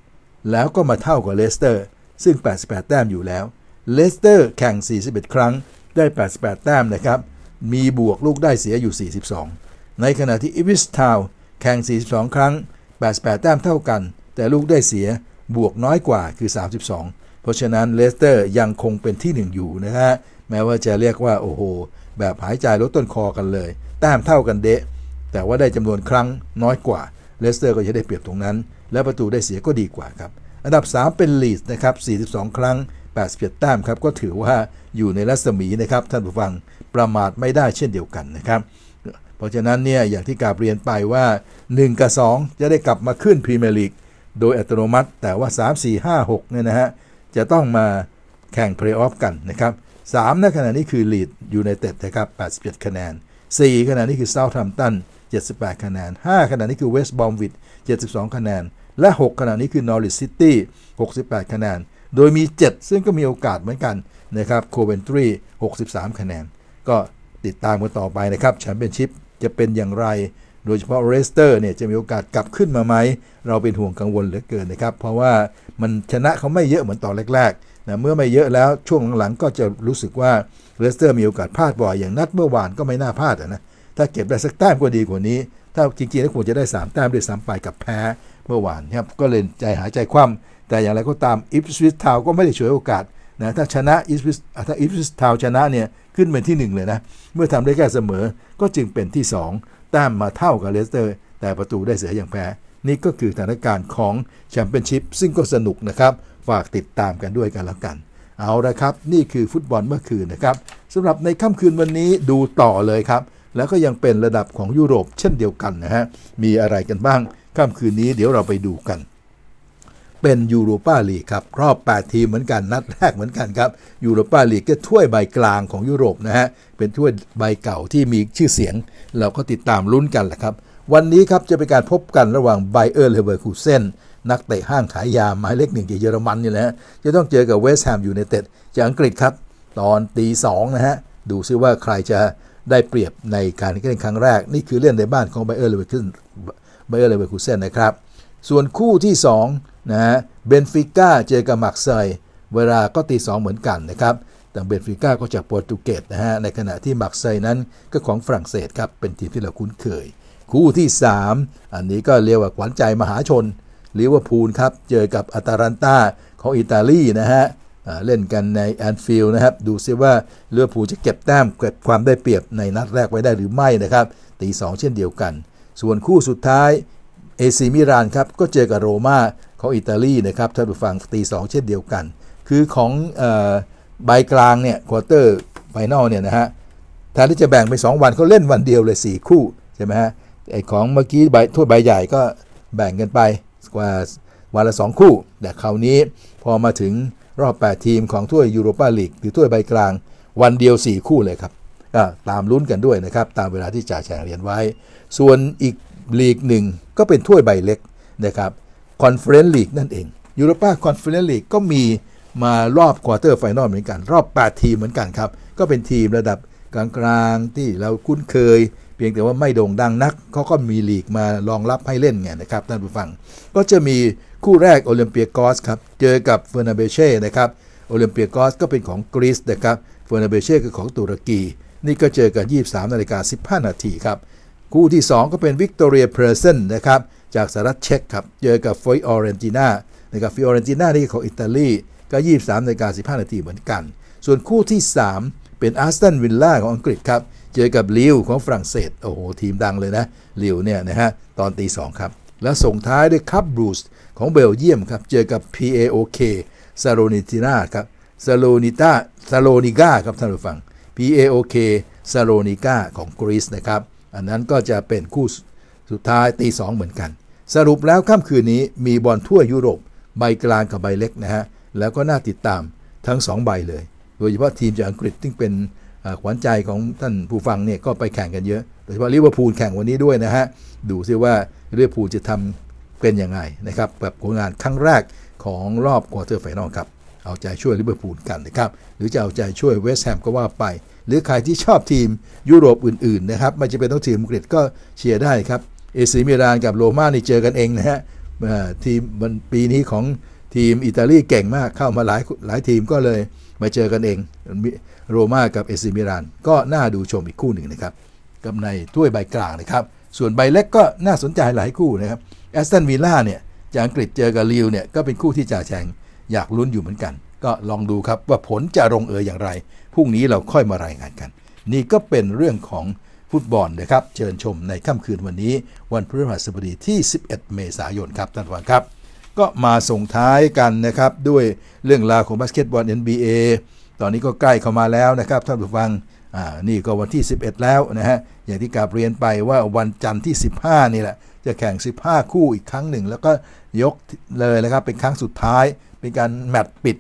แล้วก็มาเท่ากับเลสเตอร์ ซึ่ง 88 แต้มอยู่แล้ว เลสเตอร์แข่ง 41 ครั้ง ได้ 88 แต้มนะครับ มีบวกลูกได้เสียอยู่ 42 ในขณะที่อีวิสทาวแข่ง 42 ครั้ง 88 แต้มเท่ากัน แต่ลูกได้เสียบวกน้อยกว่าคือ 32 เพราะฉะนั้นเลสเตอร์ยังคงเป็นที่ 1 อยู่นะฮะ แม้ว่าจะเรียกว่า โอ้โห แบบหายใจลดต้นคอกันเลยแต้มเท่ากันเดะ แต่ว่าได้จำนวนครั้งน้อยกว่าเลสเตอร์ก็จะได้เปรียบตรงนั้น และประตูได้เสียก็ดีกว่าครับ อันดับ 3 เป็นลีดนะครับ 42 ครั้ง87แต้มครับ ก็ถือว่าอยู่ในรัศมีนะครับท่านผู้ฟังประมาทไม่ได้เช่นเดียวกันนะครับเพราะฉะนั้นเนี่ยอย่างที่กาบเรียนไปว่า1กับ2 จะได้กลับมาขึ้นพรีเมียร์ลีกโดยอัตโนมัติแต่ว่า 3 4 5 6เนี่ยนะฮะจะต้องมาแข่งเพลย์ออฟกันนะครับ3ณขณะนี้คือลีดยูไนเต็ดนะครับ 87 คะแนน4ขณะนี้คือเซาท์ทัมตัน78 คะแนน5ขณะนี้คือเวสต์บอมวิด72 คะแนน และ 6ขณะนี้คือนอริสซิตี้68 คะแนน โดยมี 7 ซึ่งก็มีโอกาสเหมือนกันนะครับโคเวนทรี63 คะแนน ก็ติดตามกันต่อไปนะครับแชมเปี้ยนชิพจะเป็นอย่างไรโดยเฉพาะเรสเตอร์เนี่ยจะมีโอกาสกลับขึ้นมาไหมเราเป็นห่วงกังวลเหลือเกินนะครับเพราะว่ามันชนะเขาไม่เยอะเหมือนตอนแรกๆนะเมื่อไม่เยอะแล้วช่วงหลังๆก็จะรู้สึกว่าเรสเตอร์มีโอกาสพลาดบ่อยอย่างนัดเมื่อวานก็ไม่น่าพลาดนะถ้าเก็บได้สักแต้มก็ดีกว่านี้ ถ้าจริงๆแล้วควรจะได้ 3 แต้มด้วยซ้ำไปกับแพ้เมื่อวานครับก็เลยใจหายใจคว่ำแต่อย่างไรก็ตามอิฟสวิสทาวก็ไม่ได้ฉวยโอกาสนะถ้าชนะอิฟสิสถ้าอิฟสิสทาวชนะเนี่ยขึ้นเป็นที่1เลยนะเมื่อทำได้แค่เสมอก็จึงเป็นที่ 2แต้มมาเท่ากับเลสเตอร์ แต่ประตูได้เสียอย่างแพ้ นี่ก็คือสถานการณ์ของแชมเปี้ยนชิพซึ่งก็สนุกนะครับ ฝากติดตามกันด้วยกันแล้วกัน เอาละครับ นี่คือฟุตบอลเมื่อคืนนะครับสำหรับในค่ำคืนวันนี้ดูต่อเลยครับ แล้วก็ยังเป็นระดับของยุโรปเช่นเดียวกันนะฮะ มีอะไรกันบ้างค่ำคืนนี้เดี๋ยวเราไปดูกันเป็นยูโรปาลีกครับรอบ8 ทีมเหมือนกันนัดแรกเหมือนกันครับยูโรปาลีกก็ถ้วยใบกลางของยุโรปนะฮะเป็นถ้วยใบเก่าที่มีชื่อเสียง เราก็ติดตามลุ้นกันแหละครับวันนี้ครับจะเป็นการพบกันระหว่างไบเออร์เลเวอร์คูเซนนักเตะห้างขายยาหมายเลขหนึ่งจากเยอรมันนี่แหละจะต้องเจอกับเวสต์แฮมยูไนเต็ดจากอังกฤษครับ ตอนตีสองนะฮะ ดูซิว่าใครจะได้เปรียบในการเล่นครั้งแรกนี่คือเล่นในบ้านของไบเออร์เลเวอร์คูเซไบเออร์เลเวอร์คูเซนนะครับส่วนคู่ที่ 2นะเบนฟิก้าเจอกับมักไซเวลาก็ตีสองเหมือนกันนะครับแต่เบนฟิก้าก็จากโปรตุเกสนะฮะ ในขณะที่มักไซนั้นก็ของฝรั่งเศสครับ เป็นทีมที่เราคุ้นเคย คู่ที่ 3 อันนี้ก็เรียกว่าขวัญใจมหาชนรือว่าพูลครับ เจอกับอัตาลันตาของอิตาลีนะฮะเล่นกันในแอนฟิลด์นะครับ ดูซิว่าเรือผูจะเก็บแต้มเก็บความได้เปรียบในนัดแรกไว้ได้หรือไม่นะครับตีสองเช่นเดียวกัน ส่วนคู่สุดท้ายเอซิมิรานครับ ก็เจอกับโรมาของอิตาลีนะครับท่านผู้ฟังตีสองเช่นเดียวกัน คือของใบกลาง เนี่ย ควอเตอร์ไฟแนลเนี่ยนะฮะแทนที่จะแบ่งไป 2 วันเขาเล่นวันเดียวเลย 4 คู่ใช่ไหมฮะไอของเมื่อกี้ใบถ้วยใบใหญ่ก็แบ่งกันไปกว่าวันละ 2 คู่ แต่คราวนี้ พอมาถึงรอบ 8 ทีมของถ้วยยูโรปาลีกหรือถ้วยใบกลางวันเดียว 4 คู่เลยครับตามลุ้นกันด้วยนะครับตามเวลาที่จ่าแฉงเรียนไว้ ส่วนอีกลีกหนึ่งก็เป็นถ้วยใบเล็กนะครับคอนเฟอเรนซ์ลีกนั่นเอง ยูโรป้าคอนเฟอเรนซ์ลีกก็มีมารอบควอเตอร์ไฟนอลเหมือนกันรอบ8ทีมเหมือนกันครับ ก็เป็นทีมระดับกลาง ๆ ที่เราคุ้นเคย เพียงแต่ว่าไม่โด่งดังนัก เขาก็มีลีกมารองรับให้เล่นไงนะครับท่านผู้ฟังก็จะมีคู่แรกโอลิมเปียกอสครับ เจอกับเฟอร์นาเบเช่นะครับโอลิมเปียกอสก็เป็นของกรีซนะครับเฟอร์นาเบเช่คือของตุรกี นี่ก็เจอกัน 23 นาฬิกา15นาทีครับ คู่ที่ 2 ก็เป็นวิกตอเรียเพรสเซนนะครับจากสหรัฐเช็กครับ เจอกับฟิออเรนติน่านะครับฟิออเรนติน่านี่ของอิตาลี ก็23นากา15นาทีเหมือนกัน ส่วนคู่ที่ 3 เป็นอาร์สตันวิลล่าของอังกฤษครับเจอกับลิวของฝรั่งเศสโอ้โห ทีมดังเลยนะลิวเนี่ยนะฮะตอนตีสองครับ และส่งท้ายด้วยคัพบรูสของเบลเยียมครับ เจอกับ PAOK ซาโลนิติน่าครับซาโลนิต้าซาโลนิก้าครับท่านผู้ฟัง PAOK ซาโลนิก้าของกรีซนะครับอันนั้นก็จะเป็นคู่สุดท้ายตีสองเหมือนกัน สรุปแล้วค่ำคืนนี้มีบอลทั่วยุโรปใบกลางกับใบเล็กนะฮะ แล้วก็น่าติดตามทั้ง 2 ใบเลย โดยเฉพาะทีมจากอังกฤษซึ่งเป็นขวัญใจของท่านผู้ฟังเนี่ยก็ไปแข่งกันเยอะ โดยเฉพาะลิเวอร์พูลแข่งวันนี้ด้วยนะฮะ ดูซิว่าลิเวอร์พูลจะทำเป็นยังไงนะครับแบบผลงานครั้งแรกของรอบควอเตอร์ไฟนอลครับเอาใจช่วยลิเวอร์พูลกันนะครับหรือจะเอาใจช่วยเวสต์แฮมก็ว่าไป หรือใครที่ชอบทีมยุโรปอื่น ๆ นะครับไม่จำเป็นต้องทีมอังกฤษก็เชียร์ได้ครับเอซิมิลานกับโรม่านี่เจอกันเองนะฮะทีมปีนี้ของทีมอิตาลีเก่งมากเข้ามาหลายหลายทีมก็เลยมาเจอกันเองโรม่ากับเอซิมิลานก็น่าดูชมอีกคู่หนึ่งนะครับกับในถ้วยใบกลางนะครับส่วนใบเล็กก็น่าสนใจหลายคู่นะครับแอสตันวิลล่าเนี่ยจากอังกฤษเจอกับลิวเนี่ยก็เป็นคู่ที่จ่าแชงอยากลุ้นอยู่เหมือนกัน ก็ลองดูครับว่าผลจะลงเอยอย่างไรพรุ่งนี้เราค่อยมารายงานกัน นี่ก็เป็นเรื่องของฟุตบอลนะครับ เชิญชมในค่ำคืนวันนี้ วันพฤหัสบดีที่ 11 เมษายนครับท่านผู้ฟังครับ ก็มาส่งท้ายกันนะครับ ด้วยเรื่องราวของบาสเกตบอล NBA ตอนนี้ก็ใกล้เข้ามาแล้วนะครับท่านผู้ฟังอ่านี่ก็วันที่ 11 แล้วนะฮะอย่างที่กาบเรียนไปว่าวันจันทร์ที่ 15 นี่แหละ จะแข่ง 15 คู่อีกครั้งหนึ่งแล้วก็ยกเลยนะครับ เป็นครั้งสุดท้าย เป็นการแมตช์ปิด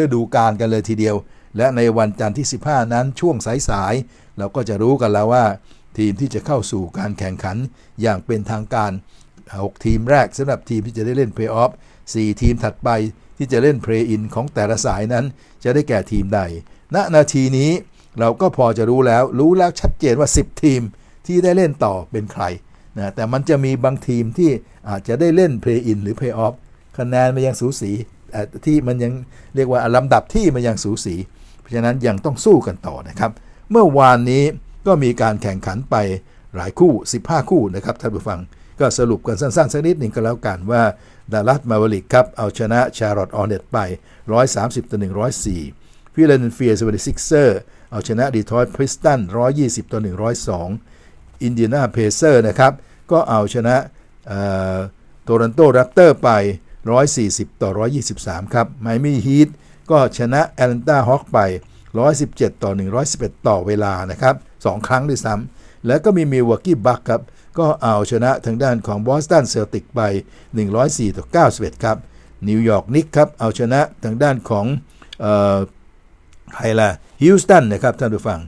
ฤดูกาลกันเลยทีเดียว และในวันจันทร์ที่ 15 นั้นช่วงสายเราก็จะรู้กันแล้วว่า ทีมที่จะเข้าสู่การแข่งขันอย่างเป็นทางการ 6 ทีมแรกสำหรับทีมที่จะได้เล่นเพลย์ออฟ 4 ทีมถัดไปที่จะเล่นเพลย์อินของแต่ละสายนั้น จะได้แก่ทีมใด ณ นาทีนี้เราก็พอจะรู้แล้ว รู้แล้วชัดเจนว่า 10 ทีมที่ได้เล่นต่อเป็นใครนะแต่มันจะมีบางทีมที่อาจจะได้เล่นเพลย์อินหรือเพลย์ออฟคะแนนมันยังสูสีที่มันยังเรียกว่าลำดับที่มันยังสูสี เพราะฉะนั้นยังต้องสู้กันต่อนะครับเมื่อวานนี้ก็มีการแข่งขันไปหลายคู่ 15 คู่นะครับท่านผู้ฟังก็สรุปกันสั้นๆสักนิดหนึ่งก็แล้วกันว่าดัลลัสมาวลิกครับเอาชนะชาร์ลอตออนเนตไป 130ต่อ104ฟิลาเดลเฟียเซเวนซิกเซอร์เอาชนะดีทรอยต์พริสตัน 120ต่อ102 อินเดียนาเพเซอร์นะครับก็เอาชนะโตรอนโตแรปเตอร์ไป 140ต่อ123 ครับไมมี่ฮีทก็ชนะแอตแลนตาฮอคไป117 ต่อ 111 ต่อเวลานะครับ 2 ครั้งด้วยซ้ำแล้วก็มีมิวกี้บัคครับ ก็เอาชนะทางด้านของบอสตันเซลติกไป104ต่อ91ครับนิวยอร์กนิกครับเอาชนะทางด้านของใครล่ะฮิวสตันนะครับ ท่านผู้ฟัง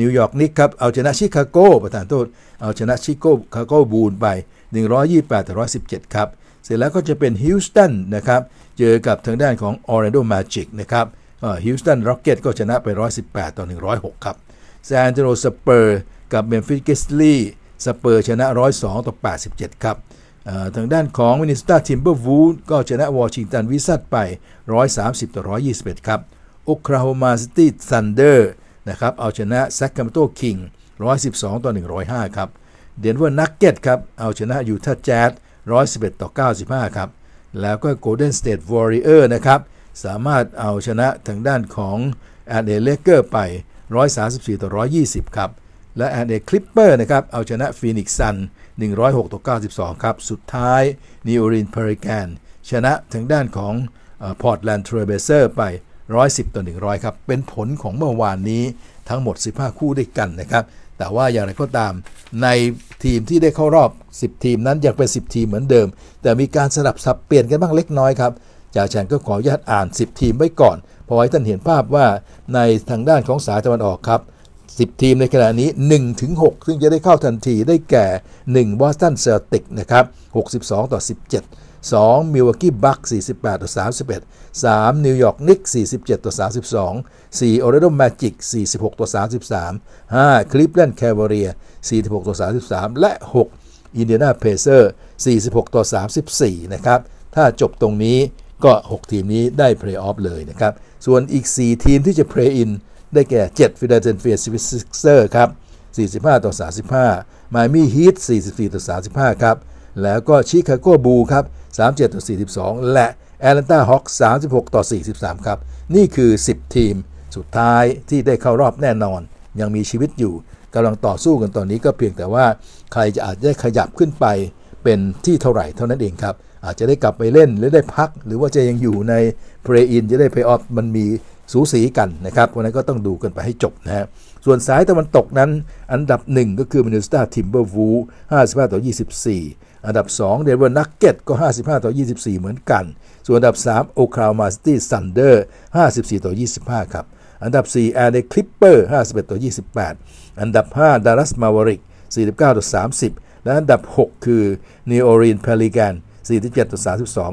นิวยอร์กนิกครับเอาชนะชิคาโกประธานโทษ เอาชนะชิคคาโกบูลไป 128 ต่อ 117 ครับ เสร็จแล้วก็จะเป็นฮิวสตันนะครับ เจอกับทางด้านของออร์แลนโดมาจิกนะครับฮิวสตันร็อกเก็ตก็ชนะไป 118 ต่อ 106 ครับซานเจโรสเปอร์กับเมมฟิสกิสลีสเปอร์ชนะ 102 ต่อ 87ครับ ทางด้านของมินิสตาทิมเบอร์วูดก็ชนะวอชิงตันวิสัตไป 130 ต่อ 121 ครับโอคลาโฮมาซิตี้ซันเดอร์นะครับเอาชนะแซคคมโตคิง 112 ต่อ 105 ครับ เดนเวอร์นักเก็ตครับเอาชนะยูทาห์แจ๊ด111 ต่อ 95 ครับ แล้วก็โกลเด้นสเตทวอริเออร์นะครับสามารถเอาชนะทางด้านของแอดเดเลเกอร์ไป 134ต่อ120 ครับ และแอดเดคลิปเปอร์นะครับเอาชนะฟีนิกซ์ซัน 106ต่อ92 ครับ สุดท้ายนิวรินเพริแกนชนะทางด้านของพอร์ตแลนด์เทรเบเซอร์ไป 110ต่อ100 ครับ เป็นผลของเมื่อวานนี้ทั้งหมด 15 คู่ด้วยกันนะครับ แต่ว่าอย่างไรก็ตามในทีมที่ได้เข้ารอบ 10 ทีมนั้นยังเป็น 10 ทีมเหมือนเดิม แต่มีการสลับสับเปลี่ยนกันบ้างเล็กน้อยครับจาแชงก็ขออนุญาตอ่าน 10 ทีมไว้ก่อนเพราะไว้ท่านเห็นภาพว่าในทางด้านของสายตะวันออกครับ 10 ทีมในขณะนี้ 1-6 ซึ่งจะได้เข้าทันทีได้แก่1วอสตันเซลติกนะครับ62 ต่อ 17 2มิลวากกี้บัค48 ต่อ 31 3นิวยอร์กนิก47 ต่อ 32 4สอเรโดแมจิก46 ต่อ 33 5 คลิฟแลนด์แคเวเรีย46 ต่อ 33 และ6อินเดียนาเพเซอร์46 ต่อ 34นะครับถ้าจบตรงนี้ก็ 6 ทีมนี้ได้เพลย์ออฟเลยนะครับ ส่วนอีก 4 ทีมที่จะเพลย์อินได้แก่7ฟิลาเดลเฟียซิฟิสเซอร์ครับ45 ต่อ 35 มายมี่ฮีท44 ต่อ 35 ครับ แล้วก็ชิคาโกบูครับ 37 ต่อ 42 และแอ์แลนตาฮอค36 ต่อ 43 ครับ นี่คือ 10 ทีมสุดท้ายที่ได้เข้ารอบแน่นอน ยังมีชีวิตอยู่กำลังต่อสู้กันตอนนี้ก็เพียงแต่ว่าใครจะอาจจะขยับขึ้นไป เป็นที่เท่าไหร่เท่านั้นเองครับอาจจะได้กลับไปเล่น หรือได้พัก หรือว่าจะยังอยู่ในเพลย์อิน จะได้เพลย์ออฟ มันมีสูสีกันนะครับ วันนั้นก็ต้องดูกันไปให้จบนะฮะ ส่วนสายตะวันตกนั้น อันดับ 1 ก็คือมินิสตาทิมเบอร์วูหห้าสิบ้าต่อี่อันดับ2เดนเวอร์นักเก็ตก็ 55 ต่อ 24 เหมือนกัน ส่วนอันดับ3โอคลาโฮมาซิตี้ซันเดอร์54 ต่อ 25 ครับ อันดับ4แอร์เดคลิปเปอร์51 ต่อ 28 อันดับ5ดารัสมาวริก49ต่อ30 และอันดับ 6 คือนิโอรีนพาริแกน47ต่อ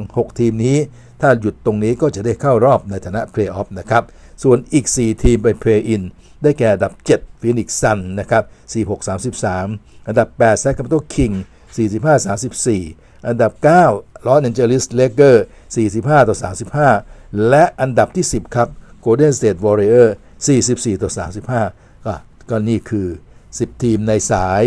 32 6 ทีมนี้ถ้าหยุดตรงนี้ก็จะได้เข้ารอบในฐานะเพลย์ออฟนะครับ ส่วนอีก 4 ทีมไปเพลย์อินได้แก่อันดับ7ฟีนิกซ์ซันนะครับ 46 33 อันดับ8แซคคาร์โตคิง45 34 อันดับ9ลอสแอนเจลิสเลเกอร์45ต่อ35 และอันดับที่ 10 ครับโกลเด้นสเตทวอริเออร์44ต่อ35 ก็ก็นี่คือ 10 ทีมในสาย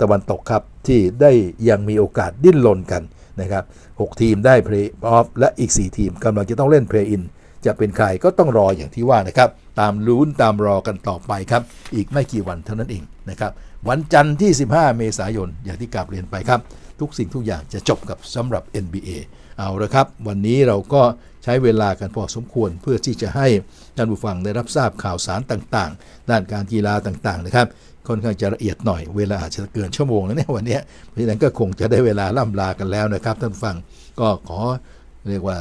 ตะวันตกครับที่ได้ยังมีโอกาสดิ้นรนกันนะครับ6ทีมได้เพลย์ออฟและอีก 4 ทีมกำลังจะต้องเล่นเพลย์อินจะเป็นใครก็ต้องรออย่างที่ว่านะครับตามลุ้นตามรอกันต่อไปครับ อีกไม่กี่วันเท่านั้นเองนะครับวันจันทร์ที่ 15 เมษายน อย่างที่กลับเรียนไปครับ ทุกสิ่งทุกอย่างจะจบกับสำหรับ NBA เอาละครับ วันนี้เราก็ใช้เวลากันพอสมควรเพื่อที่จะให้ท่านผู้ฟังได้รับทราบข่าวสารต่าง ๆ ด้านการกีฬาต่างๆนะครับค่อนข้างจะละเอียดหน่อยเวลาอาจจะเกินชั่วโมงแล้วเนี่ยวันนี้เพราะฉะนั้นก็คงจะได้เวลาล่ำลากันแล้วนะครับท่านฟัง ก็ขอเรียกว่า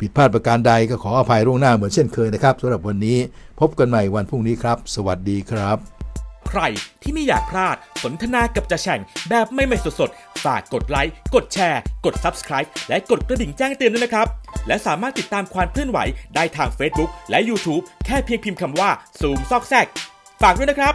ผิดพลาดประการใดก็ขออภัยล่วงหน้าเหมือนเช่นเคยนะครับสำหรับวันนี้พบกันใหม่วันพรุ่งนี้ครับ สวัสดีครับ ใครที่ไม่อยากพลาดสนทนากับจะแฉ่งแบบไม่ไม่สดๆฝากกดไลค์กดแชร์กด Subscribe และกดกระดิ่งแจ้งเตือนด้วยนะครับ และสามารถติดตามความเคลื่อนไหวได้ทาง Facebook และ YouTube แค่เพียงพิมพ์คำว่าซูมซอกแซกฝากด้วยนะครับ